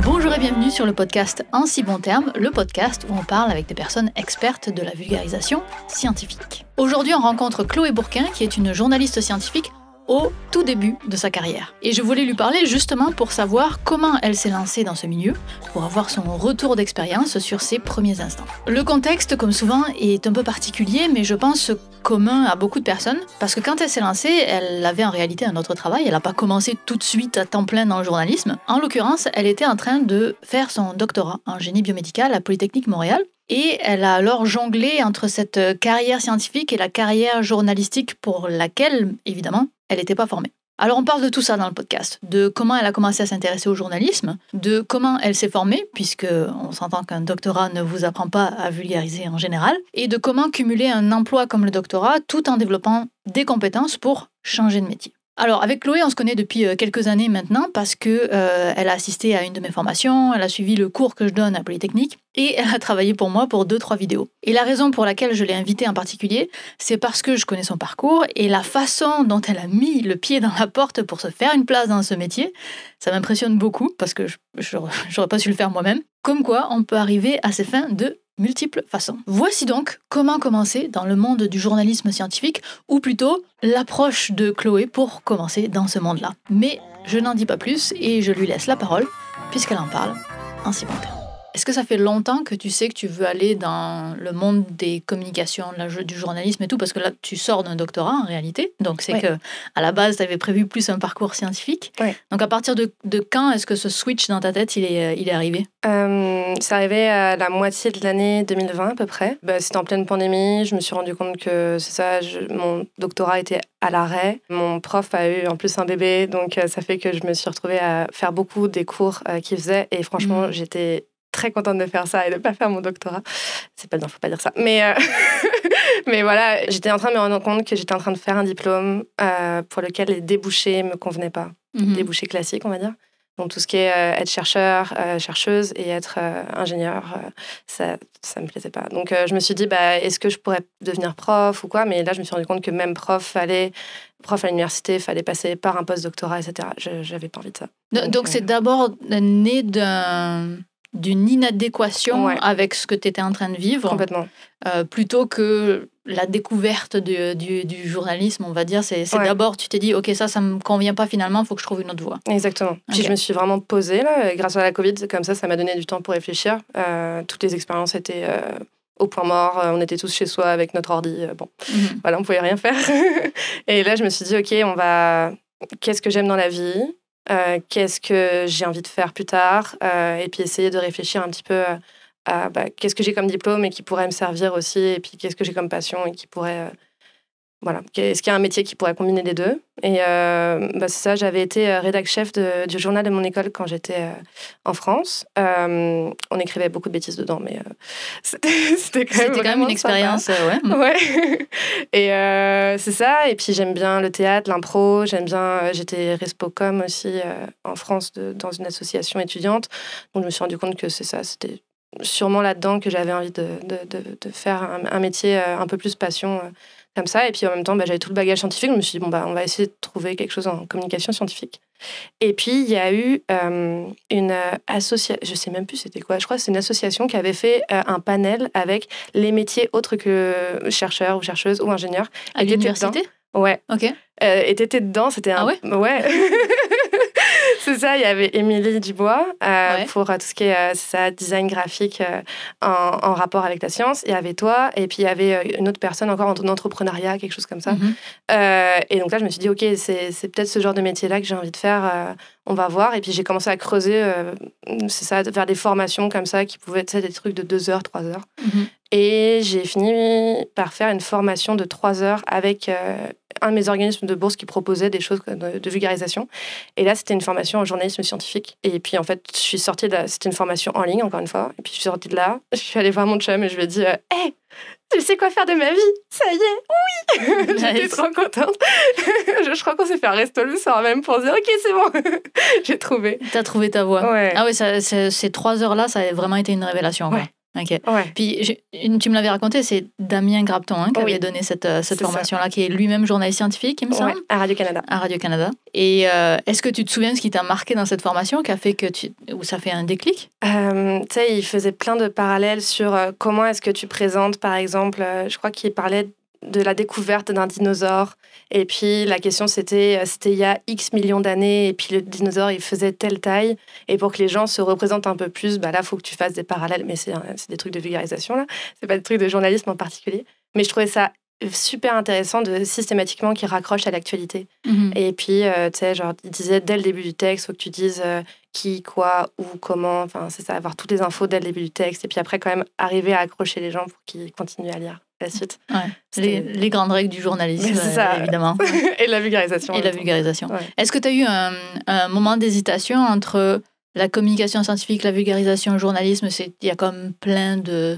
Bonjour et bienvenue sur le podcast En si bon terme, le podcast où on parle avec des personnes expertes de la vulgarisation scientifique. Aujourd'hui, on rencontre Chloé Bourquin, qui est une journaliste scientifique au tout début de sa carrière. Et je voulais lui parler justement pour savoir comment elle s'est lancée dans ce milieu, pour avoir son retour d'expérience sur ses premiers instants. Le contexte, comme souvent, est un peu particulier, mais je pense commun à beaucoup de personnes, parce que quand elle s'est lancée, elle avait en réalité un autre travail, elle n'a pas commencé tout de suite à temps plein dans le journalisme. En l'occurrence, elle était en train de faire son doctorat en génie biomédical à Polytechnique Montréal, et elle a alors jonglé entre cette euh, carrière scientifique et la carrière journalistique pour laquelle, évidemment, elle n'était pas formée. Alors on parle de tout ça dans le podcast, de comment elle a commencé à s'intéresser au journalisme, de comment elle s'est formée, puisque on s'entend qu'un doctorat ne vous apprend pas à vulgariser en général, et de comment cumuler un emploi comme le doctorat tout en développant des compétences pour changer de métier alors avec Chloé, on se connaît depuis euh, quelques années maintenant parce que euh, elle a assisté à une de mes formations, elle a suivi le cours que je donne à Polytechnique et elle a travaillé pour moi pour deux trois vidéos. Et la raison pour laquelle je l'ai invitée en particulier, c'est parce que je connais son parcours et la façon dont elle a mis le pied dans la porte pour se faire une place dans ce métier, ça m'impressionne beaucoup parce que je j'aurais pas su le faire moi-même. Comme quoi, on peut arriver à ses fins de multiples façons. Voici donc comment commencer dans le monde du journalisme scientifique, ou plutôt l'approche de Chloé pour commencer dans ce monde-là. Mais je n'en dis pas plus et je lui laisse la parole, puisqu'elle en parle en est-ce que ça fait longtemps que tu sais que tu veux aller dans le monde des communications, du journalisme et tout Parce que là, tu sors d'un doctorat en réalité. Donc, c'est que à la base, tu avais prévu plus un parcours scientifique. Donc, à partir de, quand est-ce que ce switch dans ta tête, il est, il est arrivé Ça euh, C'est arrivé à la moitié de l'année 2020 à peu près. Bah, c'était en pleine pandémie. Je me suis rendu compte que c'est ça, mon doctorat était à l'arrêt. Mon prof a eu en plus un bébé. Donc, euh, ça fait que je me suis retrouvée à faire beaucoup des cours euh, qu'il faisait. Et franchement, mmh. j'étais très contente de faire ça et de pas faire mon doctorat. C'est pas, ne faut pas dire ça. Mais, euh, mais voilà, j'étais en train de me rendre compte que j'étais en train de faire un diplôme euh, pour lequel les débouchés me convenaient pas. Les mhm. Débouchés classiques, on va dire. Donc tout ce qui est euh, être chercheur, chercheuse et être ingénieur, ça, ça me plaisait pas. Donc je me suis dit, bah, est-ce que je pourrais devenir prof ou quoi Mais là, je me suis rendu compte que même prof, fallait prof à l'université, fallait passer par un post-doctorat, etc. Je J'avais pas envie de ça. Donc c'est d'abord né d'un d'une inadéquation avec ce que tu étais en train de vivre. Complètement. Euh, plutôt que la découverte du, journalisme, on va dire, c'est d'abord tu t'es dit, ok, ça, ça me convient pas finalement, il faut que je trouve une autre voie. Exactement. Puis je me suis vraiment posée, euh, grâce à la Covid, comme ça, ça m'a donné du temps pour réfléchir. Euh, toutes les expériences étaient au point mort, on était tous chez soi avec notre ordi, bon, mhm. voilà, on pouvait rien faire. Et là, je me suis dit, ok, on va, qu'est-ce que j'aime dans la vie euh, qu'est-ce que j'ai envie de faire plus tard, euh, et puis essayer de réfléchir un petit peu euh, à bah, qu'est-ce que j'ai comme diplôme et qui pourrait me servir aussi, et puis qu'est-ce que j'ai comme passion et qui pourrait voilà. Est-ce qu'il y a un métier qui pourrait combiner les deux Et euh, bah, c'est ça, j'avais été euh, rédac chef de, du journal de mon école quand j'étais euh, en France. on écrivait beaucoup de bêtises dedans, mais c'était quand, même une expérience. Ouais. ouais. Et c'est ça. Et puis j'aime bien le théâtre, l'impro. J'aime bien. J'étais respocom aussi en France de, dans une association étudiante. Donc je me suis rendu compte que c'est ça. C'était sûrement là-dedans que j'avais envie de, de faire un, un, métier un peu plus passion comme ça. Et puis en même temps, bah, j'avais tout le bagage scientifique. Je me suis dit, bon, bah, on va essayer de trouver quelque chose en communication scientifique. Et puis, il y a eu euh, une euh, association, je sais même plus c'était quoi, je crois que c'est une association qui avait fait euh, un panel avec les métiers autres que chercheurs ou chercheuses ou ingénieurs. À l'université Ouais. Ok. Euh, et t'étais dedans, c'était un. Ah ouais Ouais. c'est ça, il y avait Émilie Dubois euh, pour euh, tout ce qui est euh, design graphique en, rapport avec la science. Il y avait toi, et puis il y avait une autre personne encore en entrepreneuriat, quelque chose comme ça. Mhm. et donc là, je me suis dit, OK, c'est peut-être ce genre de métier-là que j'ai envie de faire on va voir. Et puis j'ai commencé à creuser, c'est ça, faire des formations comme ça qui pouvaient être des trucs de deux heures, trois heures. Mhm. Et j'ai fini par faire une formation de trois heures avec euh, un de mes organismes de bourse qui proposait des choses euh, de, vulgarisation. Et là, c'était une formation en journalisme scientifique. Et puis, en fait, je suis sortie de là. C'était une formation en ligne, encore une fois. Et puis, je suis sortie de là. Je suis allée voir mon chum et je lui ai dit Hé, euh, tu sais quoi faire de ma vie Ça y est, oui J'étais trop contente. je, crois qu'on s'est fait un resto le soir même pour dire Ok, c'est bon, j'ai trouvé. T'as trouvé ta voie. Ah oui, ces trois heures-là, ça a vraiment été une révélation. Ouais. Ok. Puis tu me l'avais raconté, c'est Damien Grapton hein, qui avait donné cette, euh, cette formation-là, qui est lui-même journaliste scientifique, il me semble. à Radio-Canada. À Radio-Canada. Et euh, est-ce que tu te souviens de ce qui t'a marqué dans cette formation, qui a fait que tu, ou ça fait un déclic euh, Tu sais, il faisait plein de parallèles sur comment est-ce que tu présentes, par exemple, je crois qu'il parlait de la découverte d'un dinosaure. Et puis la question c'était, euh, c'était il y a X millions d'années, et puis le dinosaure il faisait telle taille. Et pour que les gens se représentent un peu plus, bah là faut que tu fasses des parallèles, mais c'est, des trucs de vulgarisation là, c'est pas des trucs de journalisme en particulier. Mais je trouvais ça super intéressant de systématiquement qu'il raccroche à l'actualité. Mm-hmm. Et puis, euh, tu sais, genre, il disait dès le début du texte, faut que tu dises euh, qui, quoi, où, comment. Enfin, c'est ça, avoir toutes les infos dès le début du texte. Et puis après, quand même, arriver à accrocher les gens pour qu'ils continuent à lire suite. Les, les, grandes règles du journalisme, euh, évidemment. Et la vulgarisation. Et la vulgarisation. Est-ce que tu as eu un, moment d'hésitation entre la communication scientifique, la vulgarisation, le journalisme Il y a comme plein de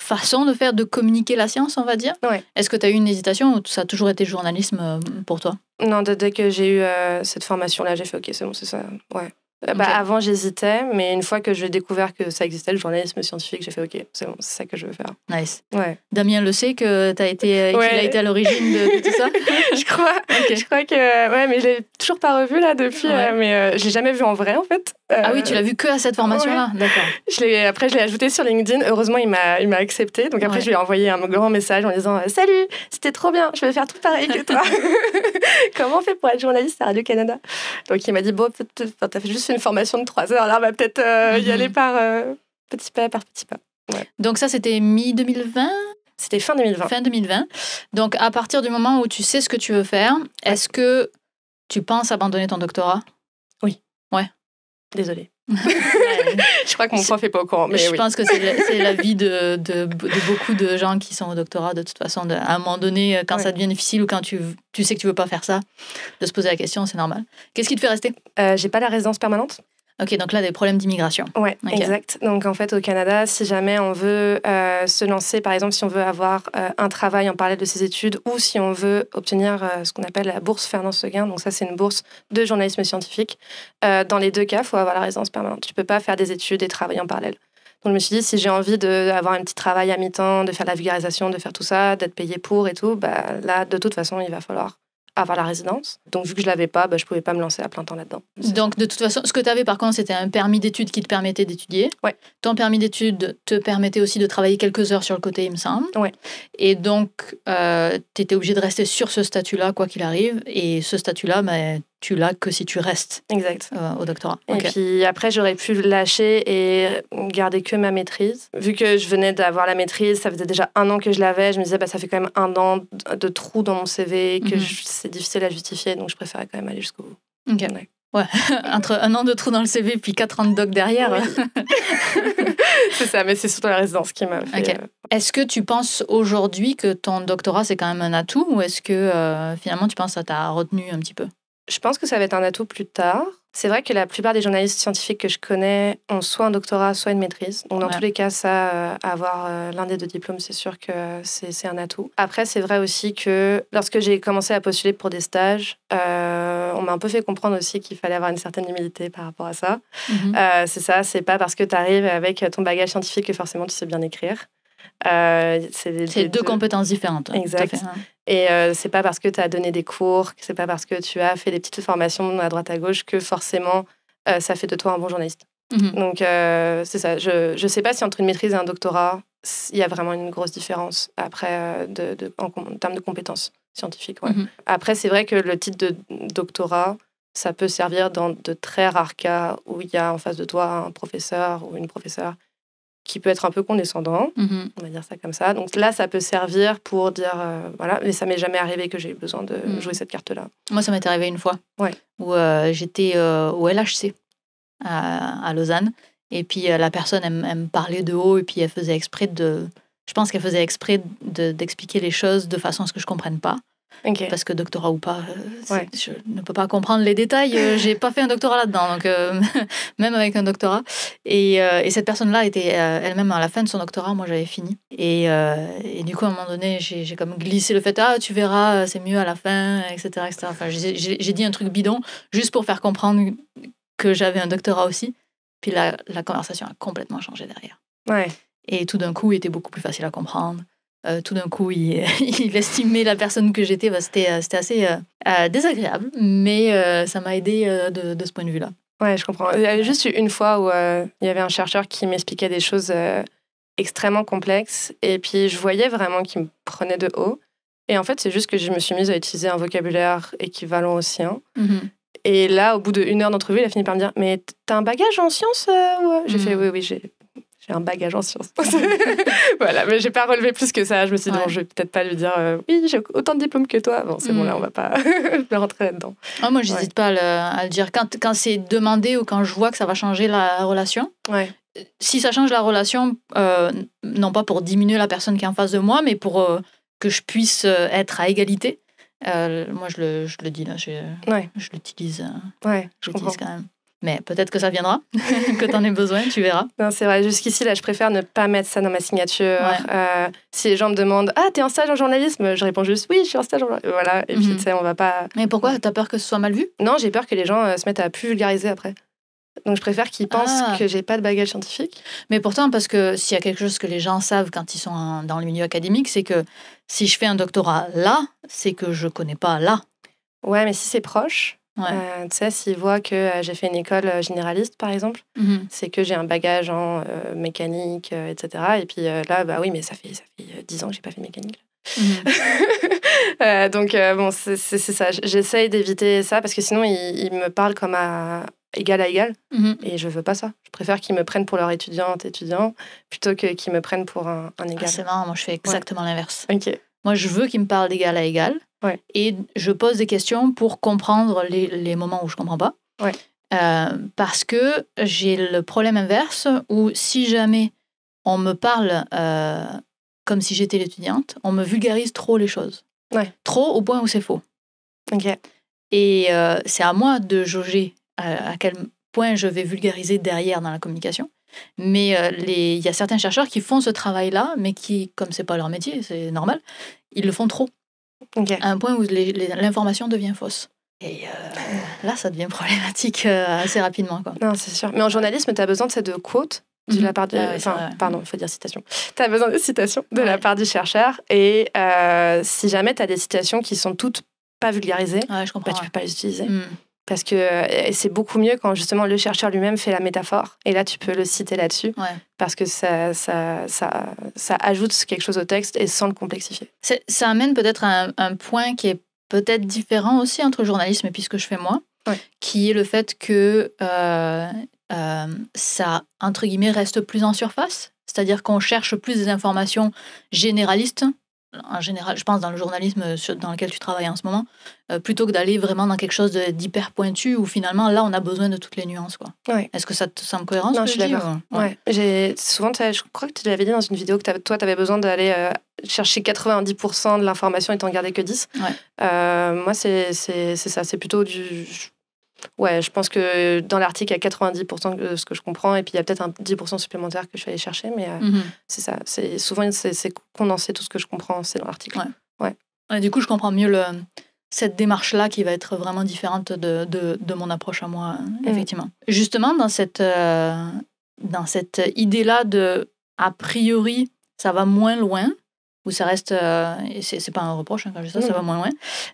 façons de faire, de communiquer la science, on va dire. Est-ce que tu as eu une hésitation ou ça a toujours été journalisme euh, pour toi Non, dès que j'ai eu euh, cette formation-là, j'ai fait OK, c'est bon, c'est ça. Ouais bah, Avant, j'hésitais, mais une fois que j'ai découvert que ça existait, le journalisme scientifique, j'ai fait OK, c'est bon, c'est ça que je veux faire. Nice. Ouais. Damien le sait que tu as été, euh, a été à l'origine de, tout ça Je crois. Je crois que. Ouais, mais je l'ai toujours pas revu là depuis, euh, mais euh, je l'ai jamais vu en vrai en fait ah oui, euh, tu l'as vu que à cette formation-là, d'accord. après, je l'ai ajouté sur LinkedIn. Heureusement, il m'a, accepté. Donc après, je lui ai envoyé un grand message en disant euh, Salut, c'était trop bien, je vais faire tout pareil que toi. Comment on fait pour être journaliste à Radio Canada Donc il m'a dit Bon, t'as fait juste une formation de trois heures, là, on va peut-être euh, y mhm. aller par petit pas par petit pas. Donc ça, c'était mi 2020. C'était fin 2020. Fin 2020. Donc à partir du moment où tu sais ce que tu veux faire, est-ce que tu penses abandonner ton doctorat Désolée. je crois que mon prof n'est pas au courant. Mais je pense que c'est la, vie de, beaucoup de gens qui sont au doctorat, de toute façon. à un moment donné, euh, quand ça devient difficile ou quand tu, sais que tu veux pas faire ça, de se poser la question, c'est normal. Qu'est-ce qui te fait rester Je euh, J'ai pas la résidence permanente. Ok, donc là, des problèmes d'immigration. Ouais, exact. Donc en fait, au Canada, si jamais on veut euh, se lancer, par exemple, si on veut avoir euh, un travail en parallèle de ses études ou si on veut obtenir euh, ce qu'on appelle la bourse Fernand Seguin, donc ça, c'est une bourse de journalisme scientifique, dans les deux cas, il faut avoir la résidence permanente. Tu peux pas faire des études et travailler en parallèle. Donc je me suis dit, si j'ai envie d'avoir un petit travail à mi-temps, de faire la vulgarisation, de faire tout ça, d'être payé pour et tout, bah, là, de toute façon, il va falloir avoir la résidence. Donc, vu que je l'avais pas, je bah, je pouvais pas me lancer à plein temps là-dedans. Donc, de toute façon, ce que tu avais par contre, c'était un permis d'études qui te permettait d'étudier. Ouais. Ton permis d'études te permettait aussi de travailler quelques heures sur le côté, il me semble. Ouais. Et donc, euh, tu étais obligé de rester sur ce statut-là, quoi qu'il arrive. Et ce statut-là, tu... Ben, tu l'as que si tu restes exact. Euh, au doctorat. Et puis après, j'aurais pu lâcher et garder que ma maîtrise. Vu que je venais d'avoir la maîtrise, ça faisait déjà un an que je l'avais, je me disais, bah, ça fait quand même un an de trou dans mon CV, que mhm. c'est difficile à justifier, donc je préférais quand même aller jusqu'au Ouais. entre un an de trou dans le CV puis quatre ans de doc derrière. c'est ça, mais c'est surtout la résidence qui m'a fait. Euh, est-ce que tu penses aujourd'hui que ton doctorat c'est quand même un atout ou est-ce que euh, finalement tu penses que ça t'a retenu un petit peu je pense que ça va être un atout plus tard. C'est vrai que la plupart des journalistes scientifiques que je connais ont soit un doctorat, soit une maîtrise. Donc dans tous les cas, ça, euh, avoir euh, l'un des deux diplômes, c'est sûr que c'est un atout. Après, c'est vrai aussi que lorsque j'ai commencé à postuler pour des stages, euh, on m'a un peu fait comprendre aussi qu'il fallait avoir une certaine humilité par rapport à ça. Mhm. c'est ça, c'est pas parce que tu arrives avec ton bagage scientifique que forcément tu sais bien écrire. c'est deux, compétences différentes. Exactement. Et euh, c'est pas parce que tu as donné des cours, c'est pas parce que tu as fait des petites formations à droite à gauche que forcément euh, ça fait de toi un bon journaliste. Mhm. Donc euh, c'est ça. Je je sais pas si entre une maîtrise et un doctorat, il y a vraiment une grosse différence après en, termes de compétences scientifiques. Mhm. Après c'est vrai que le titre de doctorat ça peut servir dans de très rares cas où il y a en face de toi un professeur ou une professeure qui peut être un peu condescendant, mhm. on va dire ça comme ça. Donc là, ça peut servir pour dire, euh, voilà, mais ça m'est jamais arrivé que j'ai eu besoin de mhm. jouer cette carte-là. Moi, ça m'est arrivé une fois, ouais. où euh, j'étais euh, au LHC à, Lausanne, et puis la personne, elle, me parlait de haut, et puis elle faisait exprès de... Je pense qu'elle faisait exprès d'expliquer les choses de façon à ce que je ne comprenne pas. Parce que doctorat ou pas, euh, je ne peux pas comprendre les détails. Euh, j'ai pas fait un doctorat là-dedans, donc euh, même avec un doctorat. Et, cette personne-là était elle-même à la fin de son doctorat. Moi, j'avais fini. Et, du coup, à un moment donné, j'ai comme glissé le fait ah tu verras, c'est mieux à la fin, etc. Enfin, j'ai dit un truc bidon juste pour faire comprendre que j'avais un doctorat aussi. Puis la, la conversation a complètement changé derrière. Ouais. Et tout d'un coup, il était beaucoup plus facile à comprendre. Euh, tout d'un coup, il, estimait la personne que j'étais. Bah, c'était, euh, assez euh, désagréable, mais ça m'a aidé de, ce point de vue-là. Ouais, je comprends. Il y avait juste une fois où il y avait un chercheur qui m'expliquait des choses extrêmement complexes, et puis je voyais vraiment qu'il me prenait de haut. Et en fait, c'est juste que je me suis mise à utiliser un vocabulaire équivalent au sien. Mm-hmm. Et là, au bout d'une heure d'entrevue, il a fini par me dire Mais t'as un bagage en sciences J'ai mm. fait Oui, oui, j'ai j'ai un bagage en sciences. voilà, mais j'ai pas relevé plus que ça. Je me suis dit, ouais. je vais peut-être pas lui dire, euh, oui, j'ai autant de diplômes que toi. Bon, c'est bon, là, mm. on va pas rentrer là-dedans. Ah, moi, j'hésite n'hésite pas à le, dire. Quand, quand c'est demandé ou quand je vois que ça va changer la relation, si ça change la relation, euh, non pas pour diminuer la personne qui est en face de moi, mais pour euh, que je puisse être à égalité, moi, je le, je le dis là, je, l'utilise. je l'utilise quand même. Mais peut-être que ça viendra, que tu en aies besoin, tu verras. Non, c'est vrai. Jusqu'ici, là, je préfère ne pas mettre ça dans ma signature. Euh, si les gens me demandent Ah, t'es en stage en journalisme Je réponds juste Oui, je suis en stage en journalisme. Voilà. Et puis, mhm. tu sais, on va pas. Mais pourquoi T'as peur que ce soit mal vu Non, j'ai peur que les gens euh, se mettent à plus vulgariser après. Donc, je préfère qu'ils pensent ah. que j'ai pas de bagage scientifique. Mais pourtant, parce que s'il y a quelque chose que les gens savent quand ils sont dans le milieu académique, c'est que si je fais un doctorat là, c'est que je connais pas là. Ouais, mais si c'est proche, euh, tu sais, s'ils voient que euh, j'ai fait une école euh, généraliste, par exemple, mm-hmm. c'est que j'ai un bagage en mécanique, etc. Et puis là, bah oui, mais ça fait, ça fait 10 ans que j'ai pas fait mécanique. Mm-hmm. donc, bon, c'est ça. J'essaye d'éviter ça parce que sinon, ils, me parlent comme à égal à égal. Mm-hmm. Et je veux pas ça. Je préfère qu'ils me prennent pour leur étudiante, étudiant, plutôt que qu'ils me prennent pour un, ah, égal. c'est marrant, moi je fais exactement l'inverse. Ok. Moi, je veux qu'ils me parlent d'égal à égal. Et je pose des questions pour comprendre les, les moments où je ne comprends pas. Euh, parce que j'ai le problème inverse où si jamais on me parle euh, comme si j'étais l'étudiante, on me vulgarise trop les choses. Ouais. Trop au point où c'est faux. Et euh, c'est à moi de jauger à, à, quel point je vais vulgariser derrière dans la communication. Mais il y a certains chercheurs qui font ce travail-là, mais qui, comme c'est pas leur métier, c'est normal, ils le font trop à un point où l'information devient fausse. Et euh, là, ça devient problématique euh, assez rapidement. Quoi. Non, c'est sûr. Mais en journalisme, tu as besoin de cette quote de la mhm. part du, ah pardon, il faut dire citation. Tu as besoin de citations de la part du chercheur. Et euh, si jamais tu as des citations qui sont toutes pas vulgarisées, je bah, tu peux pas les utiliser. Mm. Parce que euh, c'est beaucoup mieux quand justement le chercheur lui-même fait la métaphore. Et là, tu peux le citer là-dessus. Parce que ça, ça, ça, ça, ajoute quelque chose au texte et sans le complexifier. Ça amène peut-être à un, point qui est peut-être différent aussi entre journalisme et puisque je fais moi, qui est le fait que euh, euh, ça, entre guillemets, reste plus en surface. C'est-à-dire qu'on cherche plus des informations généralistes en général, je pense, dans le journalisme euh, dans lequel tu travailles en ce moment, euh, plutôt que d'aller vraiment dans quelque chose d'hyper pointu où finalement, là, on a besoin de toutes les nuances. quoi. Est-ce que ça te semble cohérent Non, je suis d'accord. Souvent, je crois que tu l'avais dit dans une vidéo que toi, tu avais besoin d'aller euh, chercher 90% de l'information et t'en garder que 10. moi, c'est ça. C'est plutôt du. Ouais, je pense que dans l'article, il y a 90% de ce que je comprends, et puis il y a peut-être un 10% supplémentaire que je suis allée chercher, mais euh, mhm. c'est ça. C'est, souvent, c'est, condensé tout ce que je comprends, c'est dans l'article. Ouais. ouais. Et du coup, je comprends mieux le, cette démarche-là qui va être vraiment différente de, de, de mon approche à moi, mhm. effectivement. Justement, dans cette, euh, dans cette idée-là de a priori, ça va moins loin, où ça reste, euh, c'est, pas un reproche, hein, quand je dis ça, ça va moins loin.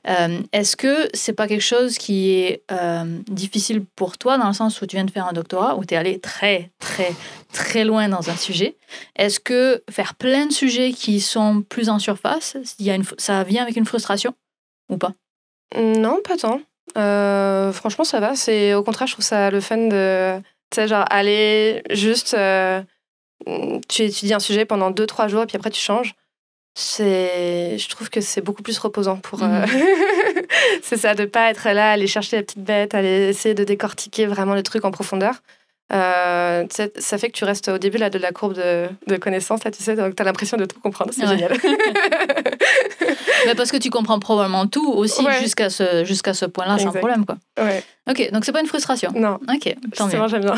Euh, est-ce que c'est pas quelque chose qui est euh, difficile pour toi dans le sens où tu viens de faire un doctorat, où tu es allé très, très, très loin dans un sujet Est-ce que faire plein de sujets qui sont plus en surface, y a une, ça vient avec une frustration ou pas Non, pas tant. franchement, ça va. C'est au contraire, je trouve ça le fun de, tu sais, genre aller juste tu étudies un sujet pendant deux trois jours, et puis après tu changes je trouve que c'est beaucoup plus reposant pour. Mhm. Euh, c'est ça, de pas être là, aller chercher la petite bête, aller essayer de décortiquer vraiment le truc en profondeur. Euh, ça fait que tu restes au début là, de la courbe de, connaissances, là, tu sais, donc tu as l'impression de tout comprendre, c'est génial. Mais parce que tu comprends probablement tout aussi jusqu'à ce, jusqu'à ce point-là, sans problème. Quoi. Ok, donc c'est pas une frustration. Non. Ok, tant mieux j'aime bien.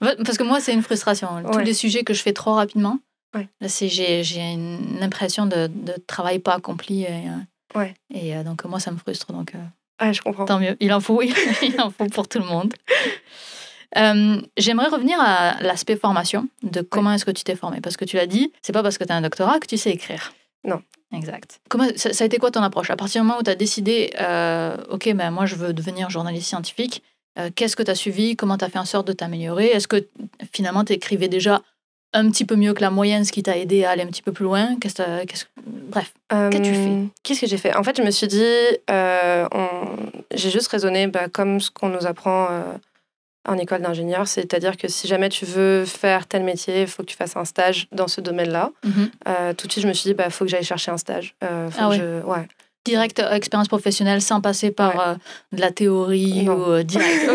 parce que moi, c'est une frustration. Tous les sujets que je fais trop rapidement, Ouais. J'ai une impression de, de, travail pas accompli. Et, euh, ouais. et euh, donc, moi, ça me frustre. Donc, euh, je comprends. Tant mieux. Il en faut, il en faut pour tout le monde. J'aimerais revenir à l'aspect formation, de comment est-ce que tu t'es formé. Parce que tu l'as dit, c'est pas parce que tu as un doctorat que tu sais écrire. Non. Exact. Comment, ça, a été quoi ton approche À partir du moment où tu as décidé, OK, ben moi je veux devenir journaliste scientifique, qu'est-ce que tu as suivi Comment tu as fait en sorte de t'améliorer Est-ce que finalement tu écrivais déjà un petit peu mieux que la moyenne, ce qui t'a aidé à aller un petit peu plus loin Qu'est-ce qu Bref, qu'as-tu euh, fait Qu'est-ce que j'ai fait En fait, je me suis dit, euh, j'ai juste raisonné bah, comme ce qu'on nous apprend euh, en école d'ingénieur, c'est-à-dire que si jamais tu veux faire tel métier, il faut que tu fasses un stage dans ce domaine-là. Mhm. tout de suite, je me suis dit, il bah, faut que j'aille chercher un stage. ah Ouais direct euh, expérience professionnelle sans passer par euh, de la théorie ou euh, direct.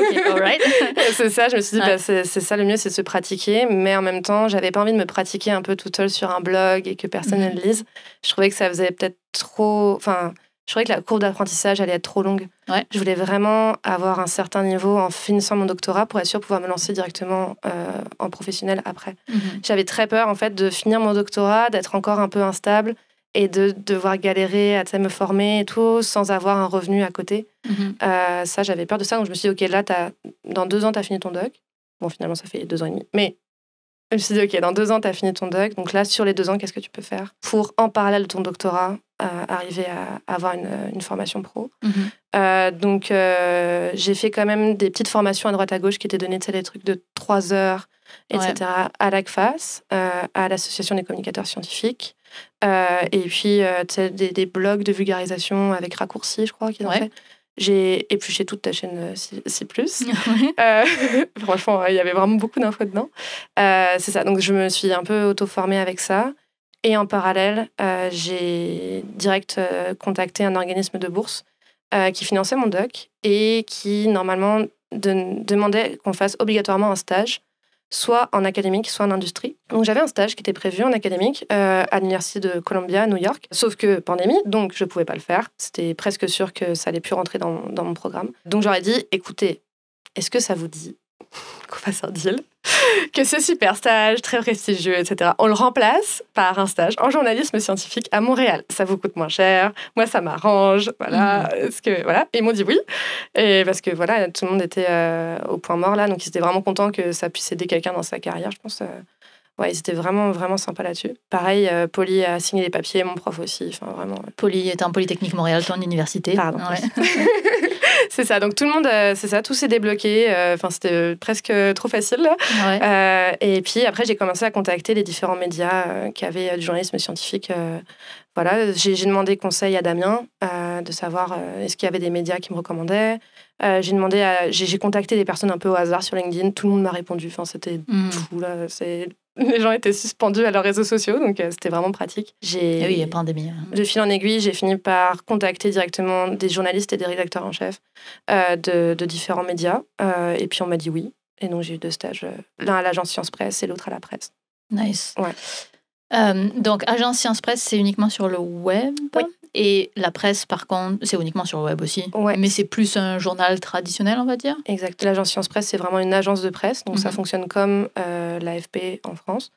c'est ça, je me suis dit, bah, c'est ça le mieux, c'est de se pratiquer. Mais en même temps, j'avais pas envie de me pratiquer un peu toute seule sur un blog et que personne ne mhm. le lise. Je trouvais que ça faisait peut-être trop. Enfin, je trouvais que la courbe d'apprentissage allait être trop longue. Je voulais vraiment avoir un certain niveau en finissant mon doctorat pour être sûr de pouvoir me lancer directement en professionnel après. Mhm. J'avais très peur en fait de finir mon doctorat, d'être encore un peu instable et de devoir galérer à me former et tout sans avoir un revenu à côté. Mhm. Euh, ça, j'avais peur de ça. Donc, je me suis dit, OK, là, dans deux ans, tu as fini ton doc. Bon, finalement, ça fait deux ans et demi. Mais je me suis dit, OK, dans deux ans, tu as fini ton doc. Donc là, sur les deux ans, qu'est-ce que tu peux faire pour, en parallèle de ton doctorat, euh, arriver à, avoir une, formation pro mhm. euh, Donc, j'ai fait quand même des petites formations à droite à gauche qui étaient données, tu sais, des trucs de trois heures, etc., à l'ACFAS, à l'Association des communicateurs scientifiques. Euh, et puis, euh, des, des, blogs de vulgarisation avec raccourcis, je crois, qu'ils fait. J'ai épluché toute ta chaîne C. euh, euh franchement, il y avait vraiment beaucoup d'infos dedans. c'est ça, donc je me suis un peu auto-formée avec ça. Et en parallèle, j'ai direct contacté un organisme de bourse qui finançait mon doc et qui, normalement, demandait qu'on fasse obligatoirement un stage soit en académique, soit en industrie. Donc j'avais un stage qui était prévu en académique euh, à l'université de Columbia, à New York. Sauf que pandémie, donc je ne pouvais pas le faire. C'était presque sûr que ça allait plus rentrer dans, dans mon programme. Donc j'aurais dit, écoutez, est-ce que ça vous dit qu'on fasse un deal, que ce super stage très prestigieux, etc., on le remplace par un stage en journalisme scientifique à Montréal. Ça vous coûte moins cher, moi ça m'arrange, voilà. Mm. que, voilà. Et ils m'ont dit oui, et parce que voilà, tout le monde était euh, au point mort là, donc ils étaient vraiment contents que ça puisse aider quelqu'un dans sa carrière, je pense. Euh, Ouais, c'était vraiment, vraiment sympa là-dessus. Pareil, euh, poli a signé les papiers, mon prof aussi. Enfin, vraiment. Ouais. est un Polytechnique Montréal, en université. Pardon. c'est ça. Donc tout le monde, euh, c'est ça, tout s'est débloqué. Euh, enfin, c'était presque trop facile. et puis après, j'ai commencé à contacter les différents médias qui avaient du journalisme scientifique. voilà, j'ai demandé conseil à Damien de savoir est-ce qu'il y avait des médias qui me recommandaient. j'ai demandé, j'ai contacté des personnes un peu au hasard sur LinkedIn. Tout le monde m'a répondu. Enfin, c'était hmm. fou là. C'est les gens étaient suspendus à leurs réseaux sociaux, donc euh, c'était vraiment pratique. J'ai, ah oui, il y a pandémie. Hein. De fil en aiguille, j'ai fini par contacter directement des journalistes et des rédacteurs en chef euh, de, différents médias. Euh, et puis on m'a dit oui. Et donc j'ai eu deux stages, l'un à l'agence Science Presse et l'autre à la presse. Nice. donc agence Science Presse, c'est uniquement sur le web. Et la presse, par contre, c'est uniquement sur le web aussi. Mais c'est plus un journal traditionnel, on va dire. Exact. L'agence Science Presse, c'est vraiment une agence de presse. Donc ça mhm. fonctionne comme euh, l'AFP en France.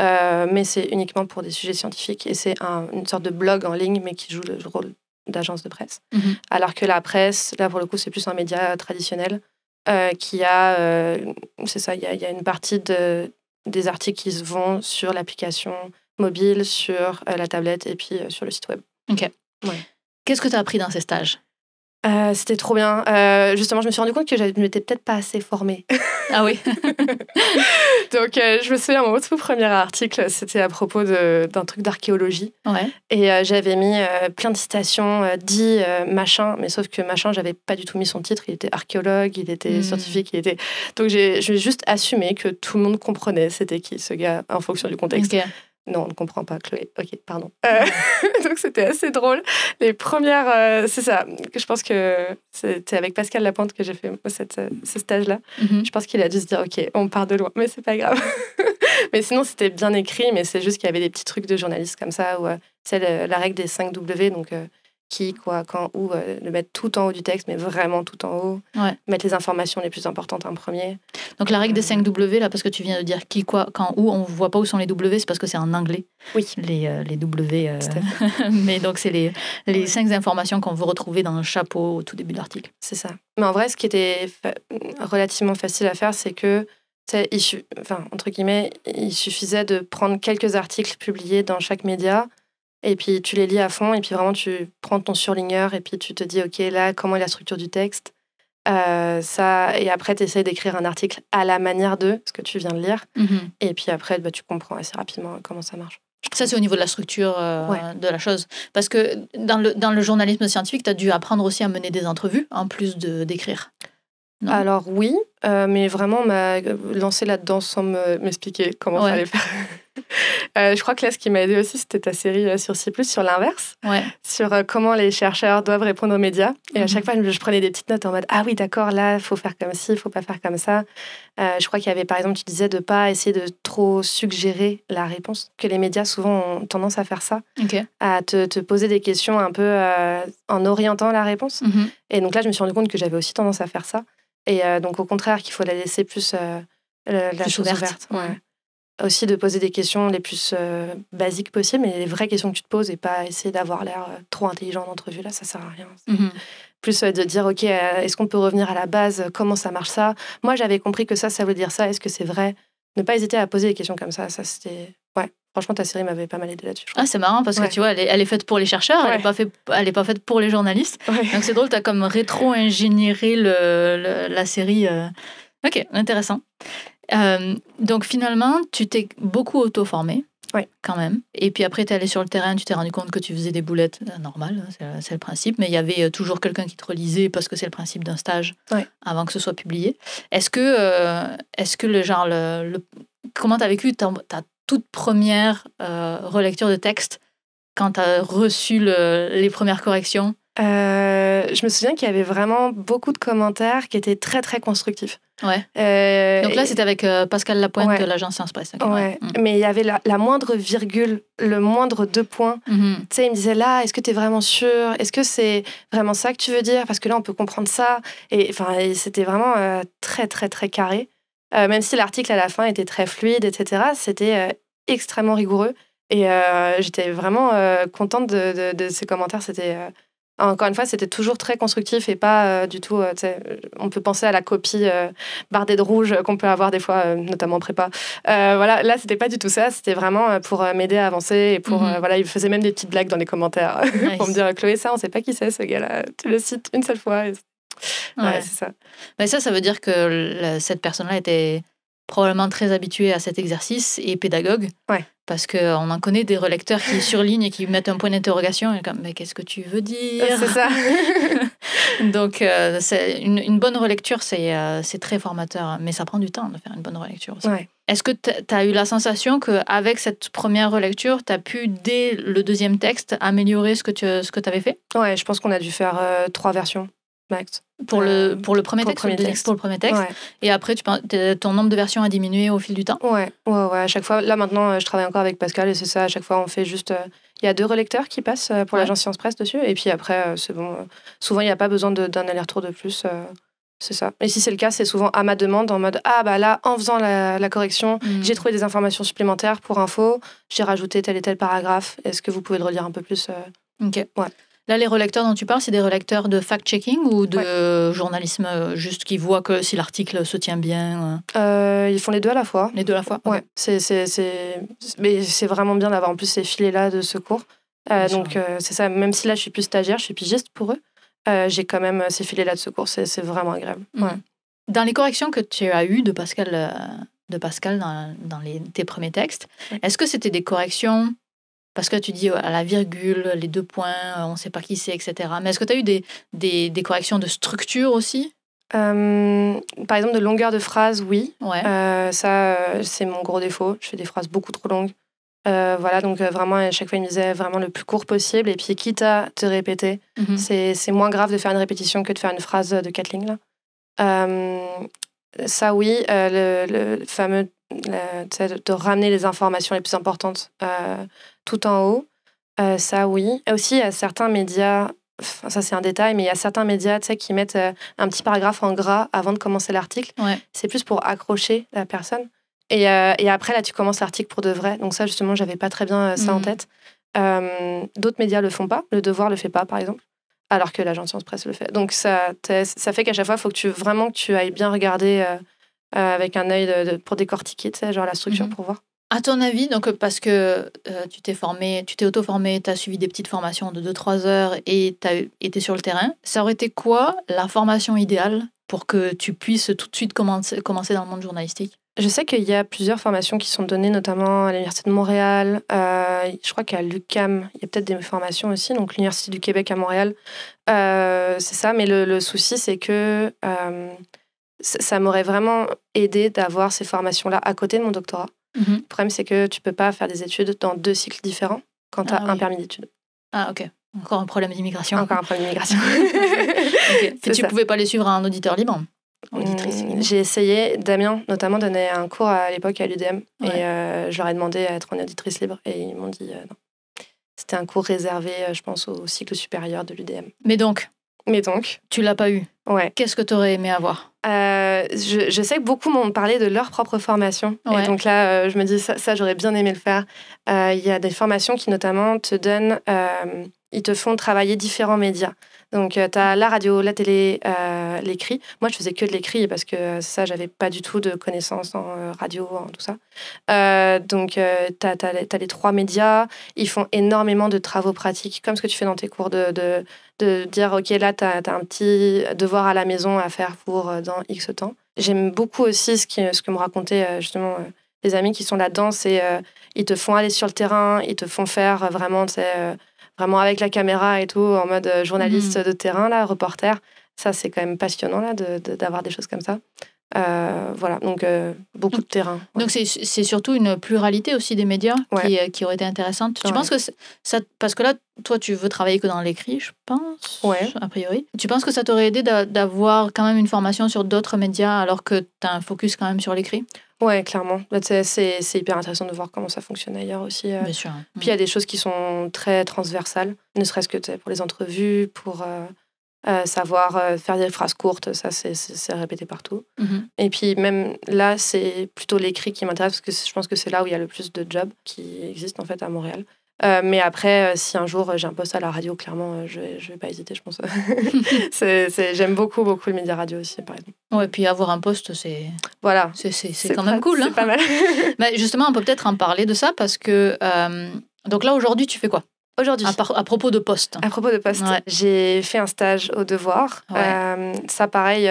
Euh, mais c'est uniquement pour des sujets scientifiques. Et c'est une sorte de blog en ligne, mais qui joue le rôle d'agence de presse. Mhm. Alors que la presse, là, pour le coup, c'est plus un média euh, traditionnel qui a. c'est ça, il y, a, une partie de, des articles qui se vont sur l'application mobile, sur la tablette et puis sur le site web. Ok. Qu'est-ce que tu as appris dans ces stages euh, c'était trop bien. Euh, justement, je me suis rendu compte que je ne m'étais peut-être pas assez formée. Ah oui. Donc, euh, je me souviens, mon tout premier article, c'était à propos d'un truc d'archéologie. Ouais. Et j'avais mis plein de citations, dit machin, mais sauf que machin, j'avais pas du tout mis son titre. Il était archéologue, il était hmm. scientifique, il était. Donc, j'ai juste assumé que tout le monde comprenait c'était qui ce gars en fonction du contexte. Non, on ne comprend pas, Chloé. Ok, pardon. Euh. donc c'était assez drôle. Les premières, euh, c'est ça. Je pense que c'était avec Pascal Lapointe que j'ai fait euh, ce stage-là. Mhm. Je pense qu'il a dû se dire, ok, on part de loin, mais c'est pas grave. mais sinon, c'était bien écrit, mais c'est juste qu'il y avait des petits trucs de journaliste comme ça, ou c'est la règle des 5 W, donc qui, quoi, quand, où, euh, le mettre tout en haut du texte, mais vraiment tout en haut. Mettre les informations les plus importantes en premier. Donc la règle des 5 euh. W, là, parce que tu viens de dire qui, quoi, quand, où, on ne voit pas où sont les W, c'est parce que c'est en anglais. Oui. Les, euh, W. mais donc c'est les, les 5 informations qu'on veut retrouver dans un chapeau au tout début de l'article. C'est ça. Mais en vrai, ce qui était relativement facile à faire, c'est que il, enfin, entre guillemets, il suffisait de prendre quelques articles publiés dans chaque média, et puis tu les lis à fond, et puis vraiment tu prends ton surligneur, et puis tu te dis, OK, là, comment est la structure du texte euh, ça, et après, tu essayes d'écrire un article à la manière de ce que tu viens de lire. Mhm. Et puis après, bah, tu comprends assez rapidement comment ça marche. Ça, c'est au niveau de la structure euh, de la chose. Parce que dans le, dans le journalisme scientifique, tu as dû apprendre aussi à mener des entrevues, en plus de d'écrire. Alors oui, euh, mais vraiment, m'a lancé là-dedans sans m'expliquer comment ouais. fallait faire. Euh, je crois que là, ce qui m'a aidé aussi, c'était ta série euh, sur C, sur l'inverse, sur comment les chercheurs doivent répondre aux médias. Et à chaque mhm. fois, je, prenais des petites notes en mode Ah oui, d'accord, là, il faut faire comme ci, il ne faut pas faire comme ça. je crois qu'il y avait, par exemple, tu disais de pas essayer de trop suggérer la réponse, que les médias souvent ont tendance à faire ça, à te, te, poser des questions un peu en orientant la réponse. Mhm. Et donc là, je me suis rendu compte que j'avais aussi tendance à faire ça. Et euh, donc, au contraire, qu'il faut la laisser plus euh, la, chose ouverte. Aussi de poser des questions les plus euh, basiques possibles, mais les vraies questions que tu te poses et pas essayer d'avoir l'air trop intelligent d'entrevue. Là, ça sert à rien. Mmh plus de dire, OK, est-ce qu'on peut revenir à la base Comment ça marche ça Moi, j'avais compris que ça, ça veut dire ça. Est-ce que c'est vrai Ne pas hésiter à poser des questions comme ça. Ça, c'était Franchement, ta série m'avait pas mal aidé là-dessus. Ah, c'est marrant parce que tu vois, elle est, faite pour les chercheurs, elle n'est pas, fait, elle est pas faite pour les journalistes. Donc c'est drôle, tu as comme rétro-ingénieré le, la série. Euh. Ok, intéressant. Euh, donc finalement, tu t'es beaucoup auto-formé. Quand même. Et puis après, tu es allé sur le terrain, tu t'es rendu compte que tu faisais des boulettes. Euh, normal, hein, c'est le principe. Mais il y avait toujours quelqu'un qui te relisait parce que c'est le principe d'un stage avant que ce soit publié. Est-ce que, est-ce que le genre, le, comment tu as vécu ta, toute première euh, relecture de texte quand tu as reçu les premières corrections euh, je me souviens qu'il y avait vraiment beaucoup de commentaires qui étaient très très constructifs. Ouais. Euh, Donc là, c'était avec Pascal Lapointe de l'agence Science Press. ouais. Mm. Mais il y avait la, moindre virgule, le moindre deux points. Mm-hmm. Tu sais, il me disait là, est-ce que tu es vraiment sûr Est-ce que c'est vraiment ça que tu veux dire Parce que là, on peut comprendre ça. Et enfin, c'était vraiment très très très carré. Euh, même si l'article à la fin était très fluide, etc., c'était euh, extrêmement rigoureux. Et euh, j'étais vraiment contente de, de, ces commentaires. C'était encore une fois, c'était toujours très constructif et pas du tout. on peut penser à la copie bardée de rouge qu'on peut avoir des fois, notamment en prépa. voilà, là, c'était pas du tout ça. C'était vraiment pour m'aider à avancer et pour mhm. voilà, il faisait même des petites blagues dans les commentaires pour me dire Chloé, ça, on sait pas qui c'est ce gars-là. Tu le cites une seule fois. Ouais. c'est ça. Mais ça, ça veut dire que cette personne-là était probablement très habituée à cet exercice et pédagogue. Ouais. Parce qu'on en connaît des relecteurs qui surlignent et qui mettent un point d'interrogation. Et comme, mais qu'est-ce que tu veux dire C'est ça. Donc, euh, c'est une, bonne relecture, c'est, euh, c'est très formateur. Hein. Mais ça prend du temps de faire une bonne relecture aussi. Est-ce que tu as eu la sensation qu'avec cette première relecture, tu as pu, dès le deuxième texte, améliorer ce que tu ce que avais fait Ouais, je pense qu'on a dû faire euh, trois versions. Pour, le, euh, pour le premier texte, premier le premier texte. Et après, tu, ton nombre de versions a diminué au fil du temps ouais. ouais, ouais, à chaque fois. Là, maintenant, euh, je travaille encore avec Pascal et c'est ça, à chaque fois, on fait juste. Euh, il y a deux relecteurs qui passent pour l'agence Science Presse dessus. Et puis après, c'est bon. Souvent, il n'y a pas besoin d'un aller-retour de plus. C'est ça. Et si c'est le cas, c'est souvent à ma demande, en mode Ah, bah là, en faisant la, la correction, mm. j'ai trouvé des informations supplémentaires pour info, j'ai rajouté tel et tel paragraphe. Est-ce que vous pouvez le relire un peu plus Ok. Ouais. Là, les relecteurs dont tu parles, c'est des relecteurs de fact-checking ou de journalisme euh, juste qui voit que si l'article se tient bien euh euh, Ils font les deux à la fois. Les deux à la fois C'est, Mais c'est vraiment bien d'avoir en plus ces filets-là de secours. donc, c'est ça. Même si là, je suis plus stagiaire, je suis pigiste pour eux, j'ai quand même ces filets-là de secours. C'est, vraiment agréable. Mm. Dans les corrections que tu as eues de Pascal, de Pascal dans, les, tes premiers textes, est-ce que c'était des corrections parce que tu dis à la virgule, les deux points, euh, on ne sait pas qui c'est, etc. Mais est-ce que tu as eu des, des, corrections de structure aussi euh, Par exemple, de longueur de phrase, oui. Ouais. Euh, ça, c'est mon gros défaut. Je fais des phrases beaucoup trop longues. voilà, donc vraiment, à chaque fois, il me disait vraiment le plus court possible. Et puis, quitte à te répéter, mhm. c'est moins grave de faire une répétition que de faire une phrase de quatre lignes. Là. ça, oui. Le, le, fameux de, ramener les informations les plus importantes euh, tout en haut. Euh, ça, oui. aussi, il y a certains médias ça c'est un détail, mais il y a certains médias qui mettent euh, un petit paragraphe en gras avant de commencer l'article. C'est plus pour accrocher la personne. Et, et après, là, tu commences l'article pour de vrai. Donc ça, justement, j'avais pas très bien ça en mmh. tête. D'autres médias le font pas. Le Devoir le fait pas, par exemple. Alors que l'agence Science Presse le fait. Donc ça, ça fait qu'à chaque fois, il faut que tu, vraiment que tu ailles bien regarder euh, avec un œil pour décortiquer, tu sais, genre la structure mhm. pour voir. À ton avis, donc euh, parce que euh, tu t'es formé, tu t'es auto-formé, tu as suivi des petites formations de 2-3 heures et tu as été sur le terrain, ça aurait été quoi la formation idéale pour que tu puisses tout de suite commencer, commencer dans le monde journalistique je sais qu'il y a plusieurs formations qui sont données, notamment à l'Université de Montréal. je crois qu'à l'UCAM, il y a peut-être des formations aussi, donc l'Université du Québec à Montréal. c'est ça, mais le, le souci, c'est que ça m'aurait vraiment aidé d'avoir ces formations-là à côté de mon doctorat. Mhm. Le problème, c'est que tu peux pas faire des études dans deux cycles différents quand tu as ah un permis d'études. Ah, ok. Encore un problème d'immigration. Encore un problème d'immigration. tu ne pouvais pas les suivre à un auditeur libre Auditrice mmh, J'ai essayé, Damien notamment donnait un cours à l'époque à l'UDM et euh, je leur ai demandé à être en auditrice libre et ils m'ont dit euh, non. C'était un cours réservé, euh, je pense, au cycle supérieur de l'UDM. Mais donc, mais donc. Tu l'as pas eu Ouais. Qu'est-ce que tu aurais aimé avoir euh, je, sais que beaucoup m'ont parlé de leur propre formation. Et donc là, euh, je me dis, ça, ça j'aurais bien aimé le faire. Euh, il y a des formations qui, notamment, te donnent. ils te font travailler différents médias. Donc, euh, tu as la radio, la télé, euh, l'écrit. Moi, je faisais que de l'écrit parce que ça, j'avais pas du tout de connaissances en euh, radio, en tout ça. donc, tu as, les trois médias. Ils font énormément de travaux pratiques, comme ce que tu fais dans tes cours de, de, de dire OK, là, tu as, un petit devoir à la maison à faire pour dans X temps. J'aime beaucoup aussi ce, qui, ce que me racontaient justement les amis qui sont là-dedans. C'est ils te font aller sur le terrain, ils te font faire vraiment. c'est vraiment avec la caméra et tout, en mode euh, journaliste mhm. de terrain, là, reporter. Ça, c'est quand même passionnant, là, d'avoir de, des choses comme ça. Euh, voilà, donc euh, beaucoup de terrain. Donc c'est surtout une pluralité aussi des médias qui, qui, aurait été intéressante. Tu penses que ça, parce que là, toi, tu veux travailler que dans l'écrit, je pense, a priori. Tu penses que ça t'aurait aidé d'avoir quand même une formation sur d'autres médias alors que tu as un focus quand même sur l'écrit oui, clairement. C'est hyper intéressant de voir comment ça fonctionne ailleurs aussi. Euh. Bien sûr. Hein. Puis il y a des choses qui sont très transversales, ne serait-ce que pour les entrevues, pour euh, euh, savoir faire des phrases courtes, ça c'est répété partout. Mm-hmm. Et puis même là, c'est plutôt l'écrit qui m'intéresse parce que je pense que c'est là où il y a le plus de jobs qui existent en fait à Montréal. Euh, mais après, euh, si un jour euh, j'ai un poste à la radio, clairement, je ne vais pas hésiter, je pense. J'aime beaucoup, beaucoup les média radio aussi, par exemple. et puis avoir un poste, c'est voilà. c'est quand même cool. Hein. pas mal. justement, on peut peut-être en parler de ça parce que. donc là, aujourd'hui, tu fais quoi Aujourd'hui. À, propos de poste. À propos de poste. J'ai fait un stage au Devoir. ça, pareil,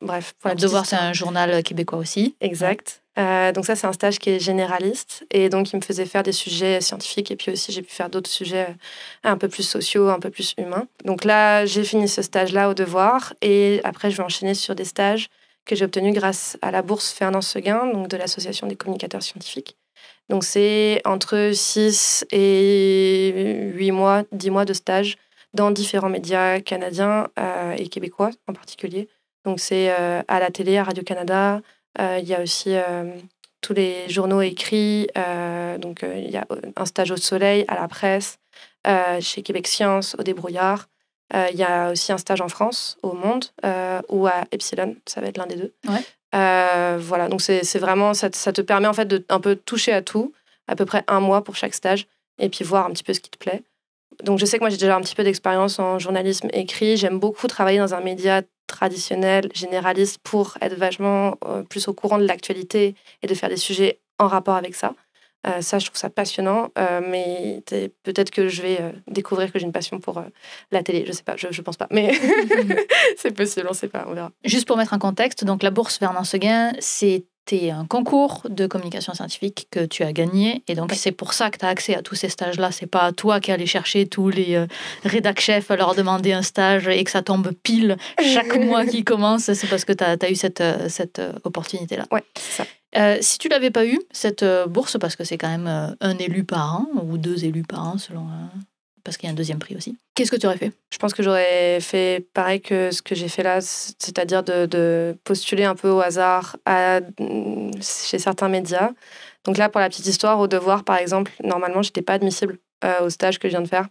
bref. le Devoir, c'est un journal québécois aussi. Exact. Euh, donc ça, c'est un stage qui est généraliste. Et donc, il me faisait faire des sujets scientifiques. Et puis aussi, j'ai pu faire d'autres sujets euh, un peu plus sociaux, un peu plus humains. Donc là, j'ai fini ce stage-là au devoir. Et après, je vais enchaîner sur des stages que j'ai obtenus grâce à la bourse Fernand Seguin, donc de l'Association des communicateurs scientifiques. Donc c'est entre 6 et 8 mois, 10 mois de stage dans différents médias canadiens euh, et québécois en particulier. Donc c'est à la télé, à Radio-Canada, euh, il y a aussi euh, tous les journaux écrits. Euh, donc, il y a un stage au soleil, à la presse, chez Québec Science, au débrouillard. Il y a aussi un stage en France, au Monde, ou à Epsilon, ça va être l'un des deux. voilà, donc c'est vraiment, ça, ça, te permet en fait de un peu toucher à tout, à peu près un mois pour chaque stage, et puis voir un petit peu ce qui te plaît. Donc je sais que moi j'ai déjà un petit peu d'expérience en journalisme écrit, j'aime beaucoup travailler dans un média traditionnel généraliste, pour être vachement euh, plus au courant de l'actualité et de faire des sujets en rapport avec ça. Euh, ça, je trouve ça passionnant, euh, mais peut-être que je vais découvrir que j'ai une passion pour la télé. Je ne sais pas, je, ne pense pas, mais c'est possible, on ne sait pas, on verra. Juste pour mettre un contexte, donc la bourse Vernon Seguin, c'est T'es un concours de communication scientifique que tu as gagné. Et donc, c'est pour ça que tu as accès à tous ces stages-là. C'est pas toi qui allais chercher tous les euh, rédac chefs à leur demander un stage et que ça tombe pile chaque mois qui commence. C'est parce que tu as, eu cette, euh, euh, opportunité-là. Ouais, si tu l'avais pas eu, cette bourse, parce que c'est quand même un élu par an, ou deux élus par an selon parce qu'il y a un deuxième prix aussi. Qu'est-ce que tu aurais fait Je pense que j'aurais fait pareil que ce que j'ai fait là, c'est-à-dire de, postuler un peu au hasard à, mm, chez certains médias. Donc là, pour la petite histoire, au devoir, par exemple, normalement, j'étais pas admissible euh, au stage que je viens de faire.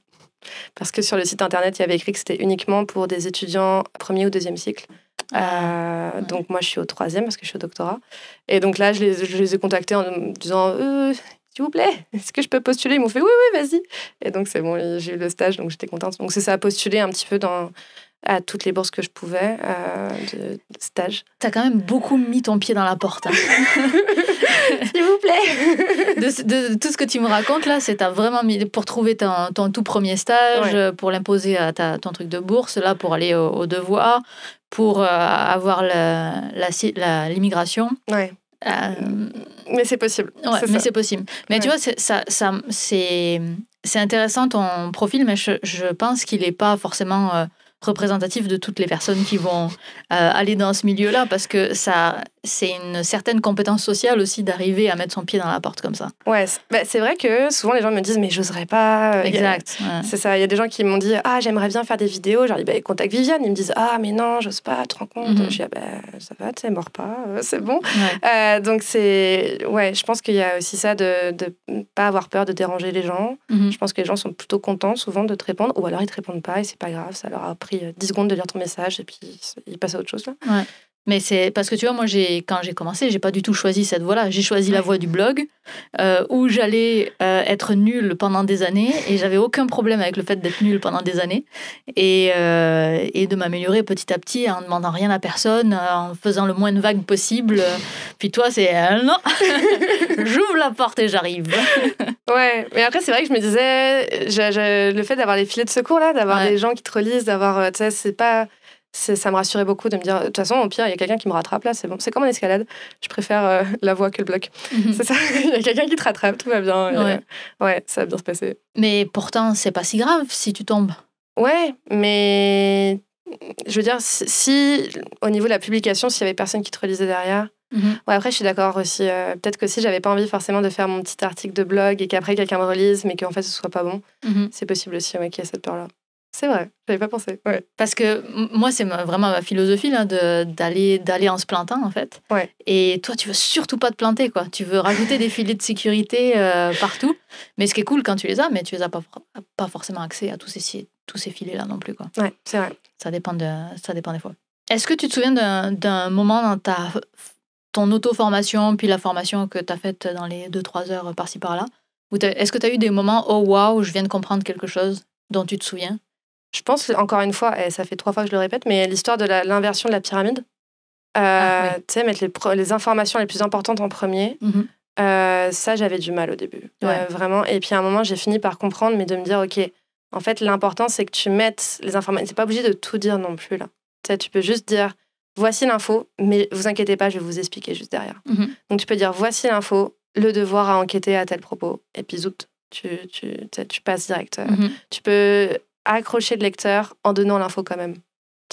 Parce que sur le site internet, il y avait écrit que c'était uniquement pour des étudiants premier ou deuxième cycle. Ah, euh, donc moi, je suis au troisième parce que je suis au doctorat. Et donc là, je les, ai contactés en me disant euh, s'il vous plaît, est-ce que je peux postuler Ils m'ont fait oui, oui, vas-y. Et donc, c'est bon, j'ai eu le stage, donc j'étais contente. Donc, c'est ça, postuler un petit peu dans, à toutes les bourses que je pouvais euh, de, stage. T'as quand même beaucoup mis ton pied dans la porte. Hein. S'il vous plaît. De, tout ce que tu me racontes là, c'est vraiment mis pour trouver ton, ton tout premier stage, pour l'imposer à ta, ton truc de bourse, là pour aller au, devoir, pour euh, avoir l'immigration. La, la, ouais. Euh, mais c'est possible. mais c'est possible. Mais tu vois, ça, c'est intéressant ton profil, mais je, pense qu'il n'est pas forcément euh, représentatif de toutes les personnes qui vont euh, aller dans ce milieu-là parce que ça, c'est une certaine compétence sociale aussi d'arriver à mettre son pied dans la porte comme ça. Ouais, c'est bah, vrai que souvent les gens me disent mais j'oserais pas. Euh, exact. C'est ça. Il y a des gens qui m'ont dit ah j'aimerais bien faire des vidéos. J'ai dit bah, contacte Viviane. Ils me disent ah mais non j'ose pas. tu Te rends compte. Mhm. Je dis ah, bah, ça va, tu mort pas, euh, c'est bon. Euh, donc c'est ouais, je pense qu'il y a aussi ça de ne pas avoir peur de déranger les gens. Mhm. Je pense que les gens sont plutôt contents souvent de te répondre ou alors ils te répondent pas et c'est pas grave. Ça leur a pris 10 secondes de lire ton message et puis ils passent à autre chose là. Ouais. Mais c'est parce que tu vois, moi, j'ai quand j'ai commencé, j'ai pas du tout choisi cette voie-là. J'ai choisi la voie du blog, euh, où j'allais euh, être nulle pendant des années, et j'avais aucun problème avec le fait d'être nulle pendant des années, et, euh, et de m'améliorer petit à petit en demandant rien à personne, en faisant le moins de vagues possible. Puis toi, c'est non, j'ouvre la porte et j'arrive. ouais, mais après, c'est vrai que je me disais, le fait d'avoir les filets de secours là, d'avoir les des gens qui te relisent, d'avoir, tu sais, c'est pas ça me rassurait beaucoup de me dire de toute façon au pire il y a quelqu'un qui me rattrape là c'est bon c'est comme en escalade je préfère euh, la voie que le bloc mhm. c'est ça il y a quelqu'un qui te rattrape tout va bien euh, ouais. ça va bien se passer mais pourtant c'est pas si grave si tu tombes ouais mais je veux dire si au niveau de la publication s'il y avait personne qui te relisait derrière mhm. après je suis d'accord aussi euh, peut-être que si j'avais pas envie forcément de faire mon petit article de blog et qu'après quelqu'un me relise mais qu'en fait ce soit pas bon mhm. c'est possible aussi ouais, qu'il y a cette peur là c'est vrai, j'avais pas pensé. Ouais. Parce que moi, c'est vraiment ma philosophie d'aller d'aller en se plantant en fait. Ouais. Et toi, tu veux surtout pas te planter quoi. Tu veux rajouter des filets de sécurité euh, partout. Mais ce qui est cool quand tu les as, mais tu les as pas, pas forcément accès à tous ces tous ces filets là non plus quoi. Ouais, c'est vrai. Ça dépend de ça dépend des fois. Est-ce que tu te souviens d'un moment dans ta ton auto-formation puis la formation que tu as faite dans les 2-3 heures par-ci par-là Est-ce que tu as eu des moments, oh waouh, je viens de comprendre quelque chose dont tu te souviens je pense, encore une fois, et ça fait trois fois que je le répète, mais l'histoire de l'inversion de la pyramide. Euh, ah, tu sais, mettre les, informations les plus importantes en premier. Mhm. Euh, ça, j'avais du mal au début. Euh, ouais. vraiment. Et puis à un moment, j'ai fini par comprendre, mais de me dire, OK, en fait, l'important, c'est que tu mettes les informations. c'est pas obligé de tout dire non plus, là. Tu, sais, tu peux juste dire, voici l'info, mais vous inquiétez pas, je vais vous expliquer juste derrière. Mhm. Donc tu peux dire, voici l'info, le devoir à enquêter à tel propos. Et puis zout, tu, tu, tu passes direct. Mhm. Tu peux accrocher le lecteur en donnant l'info quand même.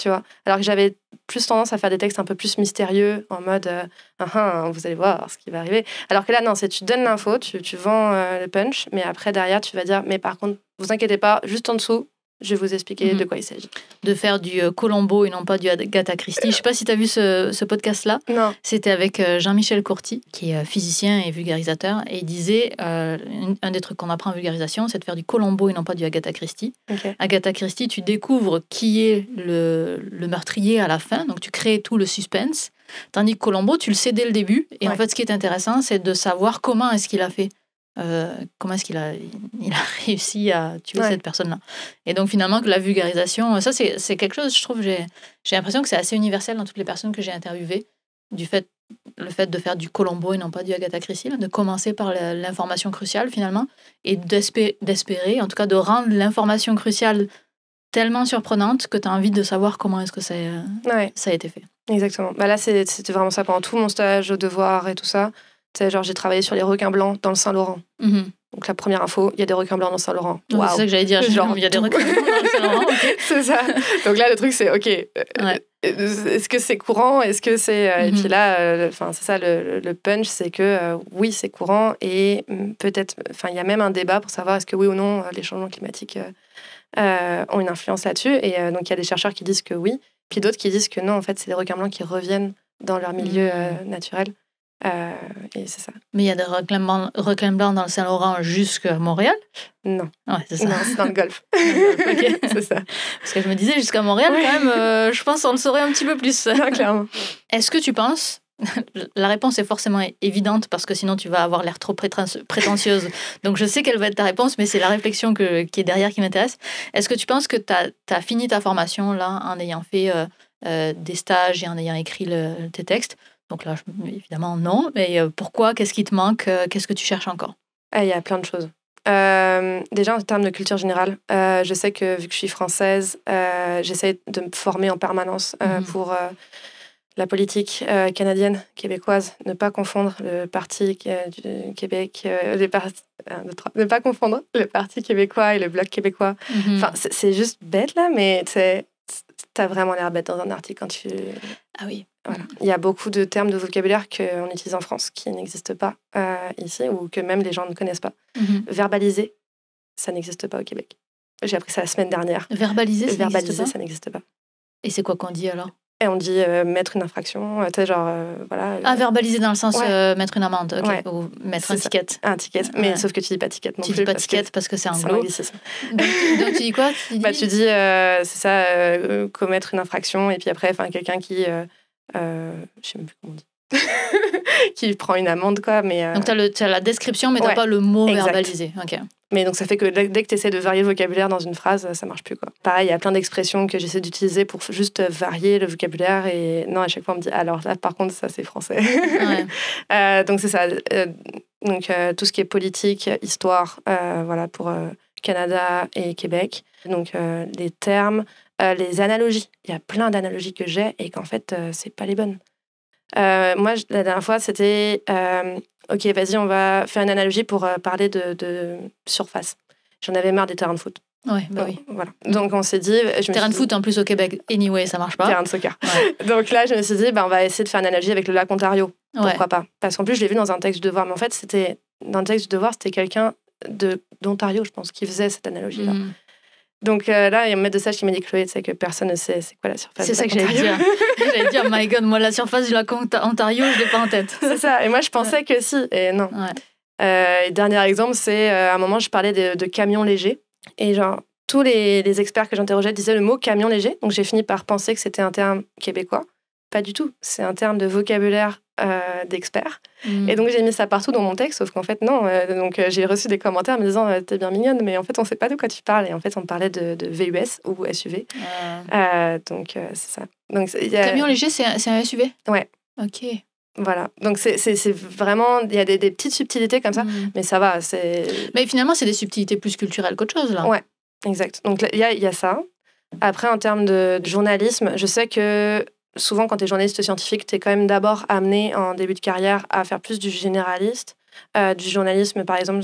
Tu vois Alors que j'avais plus tendance à faire des textes un peu plus mystérieux, en mode euh, hein, hein, hein, vous allez voir ce qui va arriver. Alors que là, non, c'est tu donnes l'info, tu, tu vends euh, le punch, mais après, derrière, tu vas dire mais par contre, vous inquiétez pas, juste en dessous, je vais vous expliquer mhm. de quoi il s'agit. De faire du euh, Colombo et non pas du Agatha Christie. Je ne sais pas si tu as vu ce, podcast-là. Non. C'était avec euh, Jean-Michel Courti, qui est euh, physicien et vulgarisateur, et il disait un des trucs qu'on apprend en vulgarisation, c'est de faire du Colombo et non pas du Agatha Christie. Agatha Christie, tu découvres qui est le, meurtrier à la fin, donc tu crées tout le suspense. Tandis que Colombo, tu le sais dès le début. Et en fait, ce qui est intéressant, c'est de savoir comment est-ce qu'il a fait. Euh, comment est-ce qu'il a, il a réussi à tuer cette personne-là Et donc finalement que la vulgarisation, ça c'est quelque chose, je trouve, j'ai l'impression que c'est assez universel dans toutes les personnes que j'ai interviewées, du fait, le fait de faire du Colombo et non pas du Agatha Christie, de commencer par l'information cruciale finalement, et d'espérer, en tout cas de rendre l'information cruciale tellement surprenante que tu as envie de savoir comment est-ce que euh, ça a été fait. Exactement. Bah là, c'était vraiment ça pendant tout mon stage, au devoir et tout ça genre j'ai travaillé sur les requins blancs dans le Saint-Laurent. Mhm. Donc la première info, il y a des requins blancs dans Saint-Laurent. C'est ça que j'allais dire, genre il y a des requins blancs dans Saint-Laurent. c'est ça. Donc là le truc c'est ok. Euh, euh, est-ce que c'est courant Est-ce que c'est euh, et mhm. puis là, c'est ça le, punch, c'est que oui c'est courant et peut-être, enfin il y a même un débat pour savoir est-ce que oui ou non les changements climatiques ont une influence là-dessus. Et donc il y a des chercheurs qui disent que oui, puis d'autres qui disent que non en fait c'est des requins blancs qui reviennent dans leur milieu mhm. naturel. Euh, et c'est ça. Mais il y a des reclam blancs, dans le Saint-Laurent jusqu'à Montréal Non. Ouais, c'est Non, c'est dans le golf c'est ça. Parce que je me disais, jusqu'à Montréal, quand même, euh, je pense qu'on le saurait un petit peu plus. clairement. Est-ce que tu penses. La réponse est forcément évidente parce que sinon tu vas avoir l'air trop prétentieuse. Donc je sais quelle va être ta réponse, mais c'est la réflexion qui est derrière qui m'intéresse. Est-ce que tu penses que tu as, fini ta formation là en ayant fait euh, des stages et en ayant écrit tes textes donc là, évidemment, non. Mais euh, pourquoi Qu'est-ce qui te manque euh, Qu'est-ce que tu cherches encore eh, Il y a plein de choses. Euh, déjà en termes de culture générale, je sais que vu que je suis française, j'essaie de me former en permanence mmh pour la politique canadienne, québécoise, ne pas confondre le parti Québec, ne pas confondre le parti québécois et le bloc québécois. Mmh c'est juste bête là, mais tu as vraiment l'air bête dans un article quand tu. Ah oui. Il y a beaucoup de termes de vocabulaire qu'on utilise en France qui n'existent pas euh, ici ou que même les gens ne connaissent pas. Mhm. Verbaliser, ça n'existe pas au Québec. J'ai appris ça la semaine dernière. Verbaliser, ça n'existe pas. Et c'est quoi qu'on dit alors et on dit euh, mettre une infraction, euh, genre, voilà. Ah, verbaliser dans le sens mettre une amende, ou mettre un ticket. Un ticket, mais sauf que tu dis pas ticket non tu plus. Tu dis pas ticket parce que c'est un gros. donc, tu dis quoi tu bah, dis... Bah, tu dis, c'est ça, commettre une infraction, et puis après, quelqu'un qui euh, je sais même plus comment on dit. qui prend une amende, quoi. Mais, euh, Donc, tu as, la description, mais tu pas le mot verbalisé. Mais donc, ça fait que dès, que tu essaies de varier le vocabulaire dans une phrase, ça marche plus, quoi. Pareil, il y a plein d'expressions que j'essaie d'utiliser pour juste varier le vocabulaire. Et non, à chaque fois, on me dit, alors là, par contre, ça, c'est français. Euh, donc, c'est ça. Euh, donc, tout ce qui est politique, histoire, voilà, pour Canada et Québec. Donc, les termes, euh, les analogies. Il y a plein d'analogies que j'ai et qu'en fait, euh, c'est pas les bonnes. Euh, moi, la dernière fois, c'était Ok, vas-y, on va faire une analogie pour parler de, de surface. J'en avais marre des terrains de foot. Ouais, bah oh, oui. Voilà. Donc on s'est dit. terrain de foot en plus au Québec, anyway, ça marche pas. Terrain de soccer. Donc là, je me suis dit, bah, on va essayer de faire une analogie avec le lac Ontario. Pourquoi pas Parce qu'en plus, je l'ai vu dans un texte de devoir. Mais en fait, c'était dans le texte de devoir, c'était quelqu'un d'Ontario, je pense, qui faisait cette analogie-là. Hmm. Donc euh, là, il y a un maître de stage qui m'a dit Chloé, tu sais que personne ne sait c'est quoi la surface. C'est ça que j'allais dire. j'allais dire, my god, moi, la surface du lac Ontario, je l'ai pas en tête. c'est ça. Et moi, je pensais que si. Et non. Euh, dernier exemple, c'est euh, à un moment, je parlais de, camion léger. Et genre, tous les, les experts que j'interrogeais disaient le mot camion léger. Donc j'ai fini par penser que c'était un terme québécois. Pas du tout. C'est un terme de vocabulaire euh, d'experts. Mm. Et donc j'ai mis ça partout dans mon texte, sauf qu'en fait non. Euh, donc euh, j'ai reçu des commentaires me disant t'es bien mignonne, mais en fait on sait pas de quoi tu parles. Et en fait on parlait de, de VUS ou SUV. donc c'est ça. Donc, y a... Camion léger, c'est un, un, SUV. Ouais. Ok. Voilà, donc c'est vraiment, il y a des, petites subtilités comme ça, mm. mais ça va. Mais finalement, c'est des subtilités plus culturelles qu'autre chose, là. Ouais, exact. Donc il y a, y a ça. Après, en termes de journalisme, je sais que souvent, quand tu es journaliste scientifique, tu es quand même d'abord amené en début de carrière à faire plus du généraliste. Euh, du journalisme, par exemple,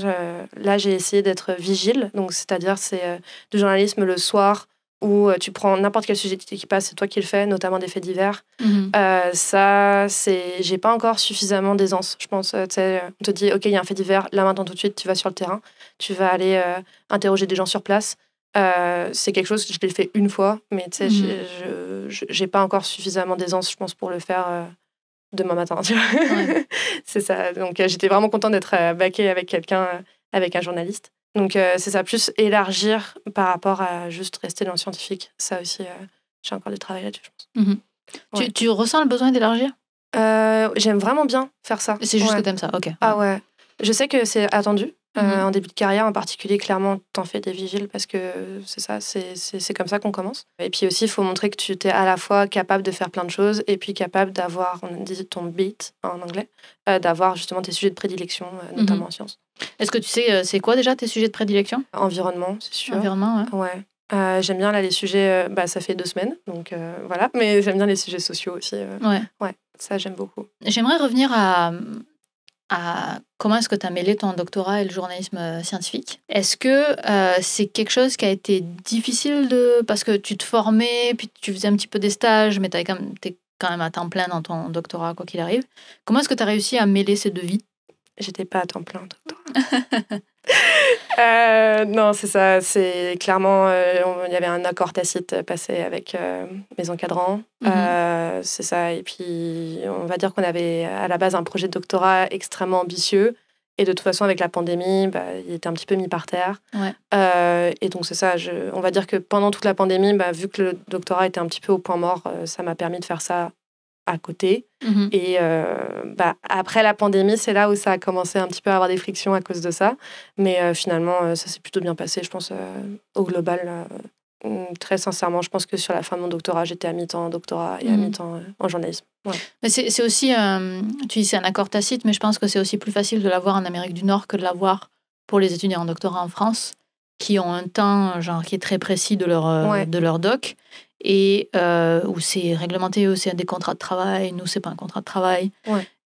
là j'ai essayé d'être vigile, donc c'est-à-dire c'est euh, du journalisme le soir où euh, tu prends n'importe quel sujet qui passe, c'est toi qui le fais, notamment des faits divers. Mhm. ça, c'est, j'ai pas encore suffisamment d'aisance, je pense. on te dit, ok, il y a un fait divers, là maintenant tout de suite, tu vas sur le terrain, tu vas aller interroger des gens sur place, euh, c'est quelque chose, que je l'ai fait une fois, mais tu sais, mhm. j'ai n'ai pas encore suffisamment d'aisance, je pense, pour le faire euh, demain matin. c'est ça. Donc, euh, j'étais vraiment contente d'être baquée avec quelqu'un, avec un journaliste. Donc, c'est ça, plus élargir par rapport à juste rester dans le scientifique. Ça aussi, j'ai encore du travail là-dessus, je pense. Mhm. Tu, ressens le besoin d'élargir J'aime vraiment bien faire ça. C'est juste que t'aimes ça, ok. Ah ouais. Je sais que c'est attendu, euh, mhm. en début de carrière, en particulier, clairement, t'en fais des vigiles parce que c'est ça, c'est comme ça qu'on commence. Et puis aussi, il faut montrer que tu es à la fois capable de faire plein de choses et puis capable d'avoir, on dit ton beat en anglais, euh, d'avoir justement tes sujets de prédilection, euh, mhm. notamment en sciences. Est-ce que tu sais, c'est quoi déjà tes sujets de prédilection Environnement, c'est sûr. Environnement, ouais. j'aime bien là les sujets, bah, ça fait deux semaines, donc voilà, mais j'aime bien les sujets sociaux aussi. ouais. ouais, ça j'aime beaucoup. J'aimerais revenir à comment est-ce que tu as mêlé ton doctorat et le journalisme euh, scientifique. Est-ce que euh, c'est quelque chose qui a été difficile de... Parce que tu te formais, puis tu faisais un petit peu des stages, mais tu es quand même à temps plein dans ton doctorat, quoi qu'il arrive. Comment est-ce que tu as réussi à mêler ces deux vies J'étais pas à temps plein en doctorat. Euh, non, c'est ça. C'est clairement, euh, il y avait un accord tacite passé avec euh, mes encadrants. Mhm. c'est ça. Et puis, on va dire qu'on avait à la base un projet de doctorat extrêmement ambitieux. Et de toute façon, avec la pandémie, bah, il était un petit peu mis par terre. et donc, c'est ça. on va dire que pendant toute la pandémie, bah, vu que le doctorat était un petit peu au point mort, ça m'a permis de faire ça à côté. Mhm. Et euh, bah, après la pandémie, c'est là où ça a commencé un petit peu à avoir des frictions à cause de ça. Mais euh, finalement, euh, ça s'est plutôt bien passé, je pense, au global. Mm, très sincèrement, je pense que sur la fin de mon doctorat, j'étais à mi-temps en doctorat et à mhm. mi-temps en journalisme. Ouais. Mais c'est aussi, tu dis c'est un accord tacite, mais je pense que c'est aussi plus facile de l'avoir en Amérique du Nord que de l'avoir pour les étudiants en doctorat en France qui ont un temps genre qui est très précis de leur euh, de leur doc et euh, où c'est réglementé aussi c'est des contrats de travail nous c'est pas un contrat de travail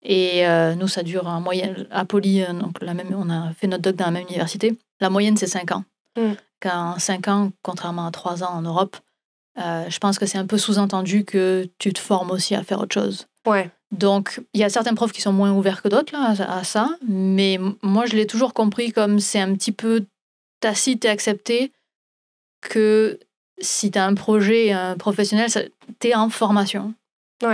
et euh, nous ça dure en moyenne à Poly donc la même on a fait notre doc dans la même université la moyenne c'est 5 ans mm. Quand 5 ans contrairement à 3 ans en Europe je pense que c'est un peu sous-entendu que tu te formes aussi à faire autre chose ouais donc, il y a certains profs qui sont moins ouverts que d'autres à ça, mais moi, je l'ai toujours compris comme c'est un petit peu tacite et accepté que si tu as un projet professionnel, tu es en formation.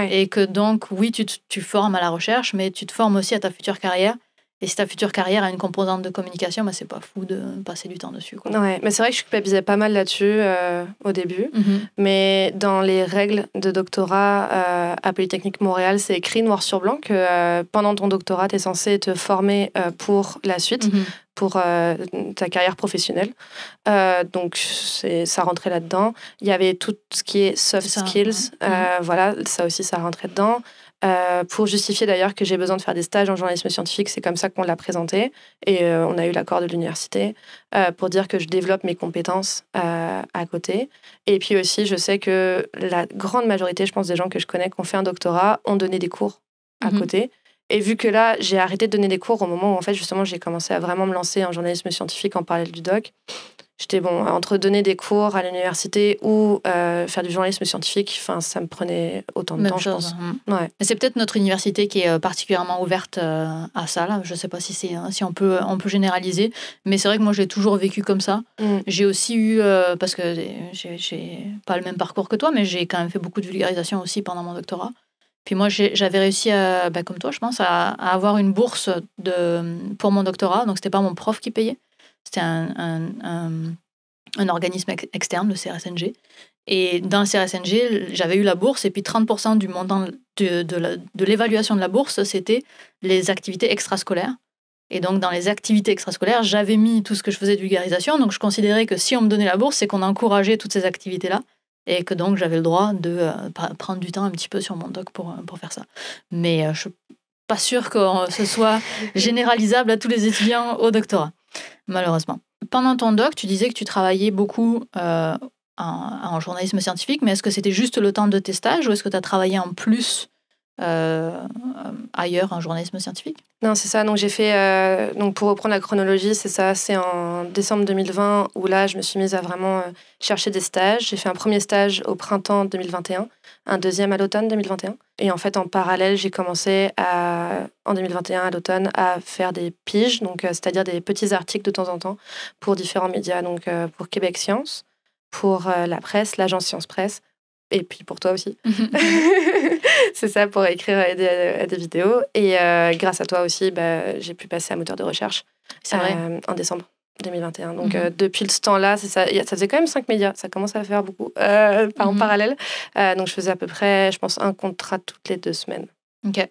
Et que donc, oui, tu tu formes à la recherche, mais tu te formes aussi à ta future carrière. Et si ta future carrière a une composante de communication, bah, c'est pas fou de passer du temps dessus. Quoi. Ouais, mais c'est vrai que je culpabilisais pas mal là-dessus euh, au début. Mhm. Mais dans les règles de doctorat euh, à Polytechnique Montréal, c'est écrit noir sur blanc que euh, pendant ton doctorat, tu es censé te former pour la suite. Mhm. pour ta carrière professionnelle. Euh, donc, ça rentrait là-dedans. Il y avait tout ce qui est soft skills. Mhm. Voilà, ça aussi, ça rentrait dedans. Euh, pour justifier d'ailleurs que j'ai besoin de faire des stages en journalisme scientifique. C'est comme ça qu'on l'a présenté et euh, on a eu l'accord de l'université euh, pour dire que je développe mes compétences à côté. Et puis aussi, je sais que la grande majorité, je pense, des gens que je connais qui ont fait un doctorat ont donné des cours à mhm. côté. Et vu que là, j'ai arrêté de donner des cours au moment où, en fait, justement, j'ai commencé à vraiment me lancer en journalisme scientifique en parallèle du doc, J'étais bon, entre donner des cours à l'université ou euh, faire du journalisme scientifique, enfin, ça me prenait autant de temps, je pense. Hein. C'est peut-être notre université qui est euh, particulièrement ouverte euh, à ça. Là. Je ne sais pas si, c'est, hein, si on, peut, on peut généraliser, mais c'est vrai que moi, j'ai toujours vécu comme ça. Mm. J'ai aussi eu, parce que j'ai, j'ai pas le même parcours que toi, mais j'ai quand même fait beaucoup de vulgarisation aussi pendant mon doctorat. Puis moi, j'avais réussi, à, bah, comme toi, je pense, à, avoir une bourse de, pour mon doctorat. Donc, ce n'était pas mon prof qui payait. C'était un, un, organisme externe, le CRSNG. Et dans le CRSNG, j'avais eu la bourse, et puis 30% du montant de, de l'évaluation de, la bourse, c'était les activités extrascolaires. Et donc, dans les activités extrascolaires, j'avais mis tout ce que je faisais de vulgarisation. Donc, je considérais que si on me donnait la bourse, c'est qu'on encourageait toutes ces activités-là. Et que donc, j'avais le droit de euh, prendre du temps un petit peu sur mon doc pour, pour faire ça. Mais euh, je ne suis pas sûre que ce soit généralisable à tous les étudiants au doctorat. Mmh. malheureusement. Pendant ton doc, tu disais que tu travaillais beaucoup euh, en, en, journalisme scientifique, mais est-ce que c'était juste le temps de tes stages ou est-ce que tu as travaillé en plus euh, ailleurs un journalisme scientifique Non, c'est ça. Donc, j'ai fait. Euh, donc, pour reprendre la chronologie, c'est ça. C'est en décembre 2020 où là, je me suis mise à vraiment euh, chercher des stages. J'ai fait un premier stage au printemps 2021, un deuxième à l'automne 2021. Et en fait, en parallèle, j'ai commencé à, en 2021, à l'automne, à faire des piges, donc c'est-à-dire des petits articles de temps en temps pour différents médias. Donc, pour Québec Science, pour la presse, l'agence Science Presse, et puis pour toi aussi. c'est ça, pour écrire à des, des vidéos. Et euh, grâce à toi aussi, bah, j'ai pu passer à moteur de recherche c'est euh, en décembre. 2021. Donc, mhm. euh, depuis ce temps-là, ça, ça faisait quand même 5 médias. Ça commence à faire beaucoup en mhm. parallèle. donc, je faisais à peu près, je pense, un contrat toutes les deux semaines. OK.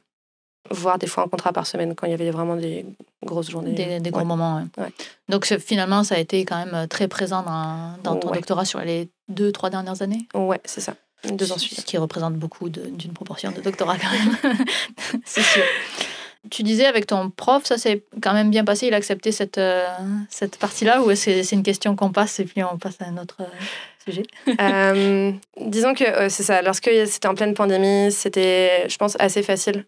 Voire des fois un contrat par semaine quand il y avait vraiment des grosses journées. Des, gros moments, Donc, finalement, ça a été quand même très présent dans, ton doctorat sur les deux, trois dernières années Ouais, c'est ça. Deux ans Ce qui représente beaucoup d'une proportion de doctorat quand même. c'est sûr. Tu disais avec ton prof, ça s'est quand même bien passé, il a accepté cette, euh, cette partie-là ou c'est -ce une question qu'on passe et puis on passe à un autre euh, sujet euh, Disons que c'est ça, lorsque c'était en pleine pandémie, c'était, je pense, assez facile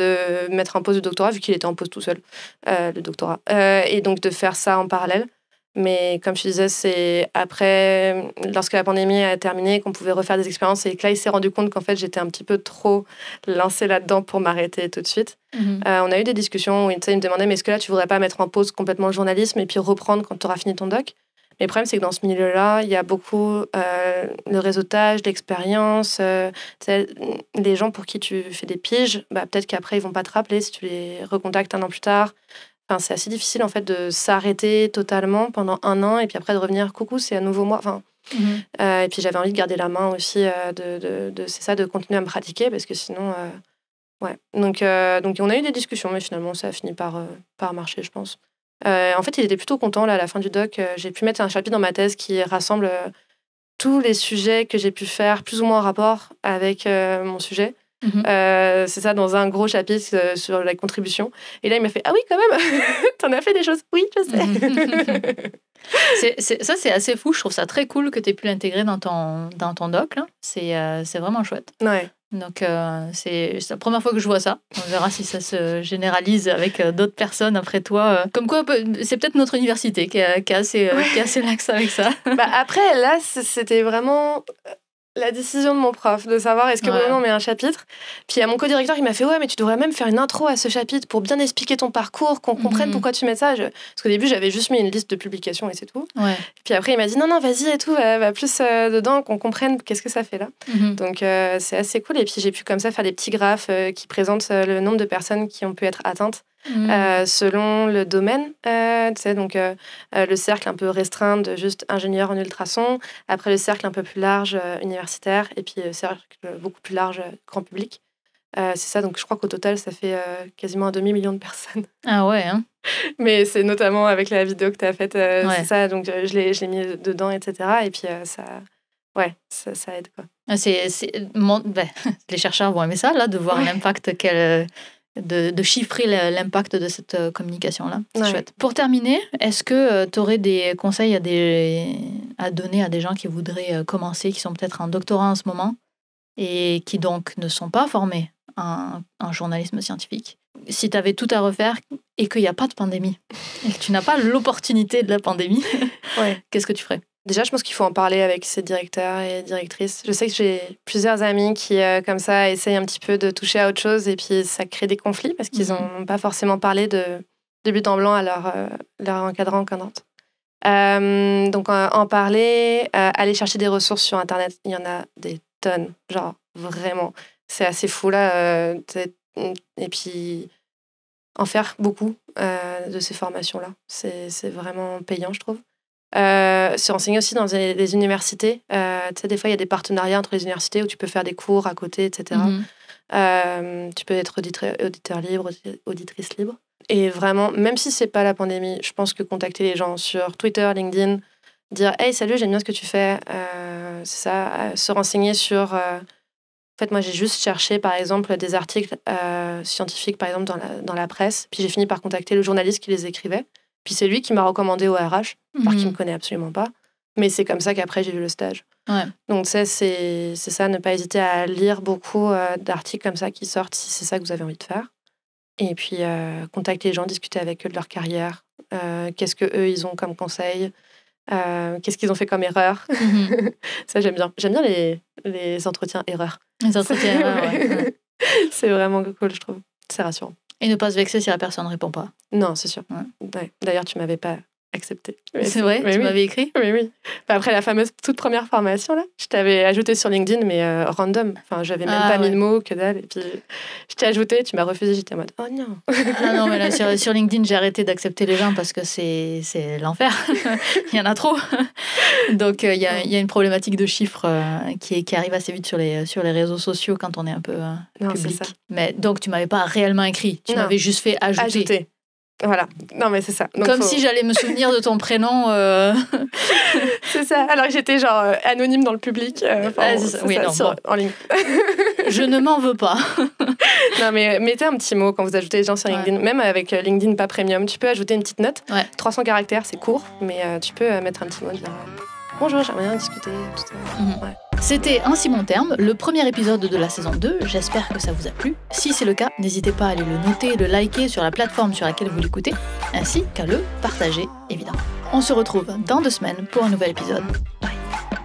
de mettre en pause le doctorat vu qu'il était en pause tout seul, le doctorat, et donc de faire ça en parallèle. Mais comme je disais, c'est après, lorsque la pandémie a terminé, qu'on pouvait refaire des expériences et là, il s'est rendu compte qu'en fait, j'étais un petit peu trop lancée là-dedans pour m'arrêter tout de suite. Mhm. Euh, on a eu des discussions où il, me demandait, mais est-ce que là, tu voudrais pas mettre en pause complètement le journalisme et puis reprendre quand tu auras fini ton doc mais le problème, c'est que dans ce milieu-là, il y a beaucoup de euh, le réseautage, l'expérience. Euh, les gens pour qui tu fais des piges, bah, peut-être qu'après, ils vont pas te rappeler si tu les recontactes un an plus tard c'est assez difficile en fait de s'arrêter totalement pendant un an et puis après de revenir coucou, c'est à nouveau moi. Enfin, mhm. euh, et puis j'avais envie de garder la main aussi, euh, de, de, de c'est ça, de continuer à me pratiquer parce que sinon, euh, ouais. Donc, donc on a eu des discussions, mais finalement ça a fini par, par marcher, je pense. en fait, il était plutôt content là à la fin du doc. j'ai pu mettre un chapitre dans ma thèse qui rassemble tous les sujets que j'ai pu faire, plus ou moins en rapport avec mon sujet. Mhm. Euh, c'est ça, dans un gros chapitre euh, sur la contribution. Et là, il m'a fait Ah oui, quand même, t'en as fait des choses. Oui, je sais. Mhm. ça, c'est assez fou. Je trouve ça très cool que tu aies pu l'intégrer dans ton, dans ton doc. Euh, c'est vraiment chouette. Donc, c'est la première fois que je vois ça. On verra si ça se généralise avec d'autres personnes après toi. Comme quoi, c'est peut-être notre université qui a, qui assez, avec ça. Bah après, là, c'était vraiment la décision de mon prof de savoir est-ce que ouais. met un chapitre. Puis à mon co-directeur qui m'a fait Ouais, mais tu devrais même faire une intro à ce chapitre pour bien expliquer ton parcours, qu'on comprenne mhm. pourquoi tu mets ça. Parce qu'au début, j'avais juste mis une liste de publications et c'est tout. Puis après, il m'a dit Non, non, vas-y et tout, va, plus euh, dedans, qu'on comprenne qu'est-ce que ça fait là. Mhm. Donc euh, c'est assez cool. Et puis j'ai pu comme ça faire des petits graphes euh, qui présentent le nombre de personnes qui ont pu être atteintes euh, mm. selon le domaine. Euh, donc, euh, euh, le cercle un peu restreint de juste ingénieur en ultrasons, après le cercle un peu plus large universitaire, et puis le cercle beaucoup plus large grand public. c'est ça, donc je crois qu'au total, ça fait quasiment un demi-million de personnes. Ah ouais, hein. Mais c'est notamment avec la vidéo que tu as faite, ça, donc je l'ai, je l'ai mis dedans, etc. Et puis ça, ouais, ça, aide quoi. Ah, c'est, c'est ben, les chercheurs vont aimer ça, là, de voir l'impact qu'elle de, chiffrer l'impact de cette euh, communication-là. C'est chouette. Pour terminer, est-ce que euh, tu aurais des conseils à, donner à des gens qui voudraient euh, commencer, qui sont peut-être en doctorat en ce moment et qui donc ne sont pas formés en, journalisme scientifique Si tu avais tout à refaire et qu'il n'y a pas de pandémie et que tu n'as pas l'opportunité de la pandémie, qu'est-ce que tu ferais Déjà, je pense qu'il faut en parler avec ses directeurs et directrices. Je sais que j'ai plusieurs amis qui, euh, comme ça, essayent un petit peu de toucher à autre chose et puis ça crée des conflits parce qu'ils n'ont mhm. pas forcément parlé de, de, but en blanc à leur, euh, leur encadrant, encadrante. Euh, donc, en parler, euh, aller chercher des ressources sur Internet, il y en a des tonnes, genre vraiment. C'est assez fou là. et puis, en faire beaucoup de ces formations-là. C'est vraiment payant, je trouve. Euh, se renseigner aussi dans les universités. Euh, tu sais, des fois, il y a des partenariats entre les universités où tu peux faire des cours à côté, etc. Mhm. Euh, tu peux être auditeur, libre, auditrice libre. Et vraiment, même si c'est pas la pandémie, je pense que contacter les gens sur Twitter, LinkedIn, dire Hey, salut, j'aime bien ce que tu fais, c'est ça. Se renseigner sur. En fait, moi, j'ai juste cherché, par exemple, des articles scientifiques, par exemple, dans la, dans la presse. Puis j'ai fini par contacter le journaliste qui les écrivait. Puis c'est lui qui m'a recommandé au RH, alors par mhm. me connaît absolument pas. Mais c'est comme ça qu'après, j'ai eu le stage. Donc, ça, c'est ça, ne pas hésiter à lire beaucoup euh, d'articles comme ça qui sortent si c'est ça que vous avez envie de faire. Et puis, euh, contacter les gens, discuter avec eux de leur carrière. Euh, qu'est-ce que eux ils ont comme conseil Qu'est-ce qu'ils ont fait comme erreur mhm. Ça, j'aime bien. J'aime bien les, entretiens erreurs. Les entretiens erreurs, C'est vraiment cool, je trouve. C'est rassurant. Et ne pas se vexer si la personne ne répond pas. Non, c'est sûr. D'ailleurs, tu m'avais pas accepté. C'est vrai, tu m'avais écrit Oui, oui. Bah, après la fameuse toute première formation, là, je t'avais ajouté sur LinkedIn, mais euh, random. Enfin, j'avais même ah pas mis de mots, que dalle. Et puis, je t'ai ajouté, tu m'as refusé, j'étais en mode, oh non. Ah non, mais là, sur, LinkedIn, j'ai arrêté d'accepter les gens parce que c'est l'enfer. il y en a trop. Donc, euh, il, y a, y, a, une problématique de chiffres euh, qui, qui arrive assez vite sur les, sur les réseaux sociaux quand on est un peu public. Ça. Mais donc, tu m'avais pas réellement écrit, tu m'avais juste fait ajouter. Voilà. Non, mais c'est ça. Comme si j'allais me souvenir de ton prénom. Euh. c'est ça. Alors j'étais genre euh, anonyme dans le public. Euh, en ligne. je ne m'en veux pas. non, mais mettez un petit mot quand vous ajoutez les gens sur LinkedIn. Même avec LinkedIn pas premium, tu peux ajouter une petite note. 300 caractères, c'est court, mais tu peux mettre un petit mot. Bonjour, j'aimerais bien discuter. Mhm. C'était ainsi mon terme, le premier épisode de la saison 2. J'espère que ça vous a plu. Si c'est le cas, n'hésitez pas à aller le noter le liker sur la plateforme sur laquelle vous l'écoutez, ainsi qu'à le partager, évidemment. On se retrouve dans deux semaines pour un nouvel épisode. Bye.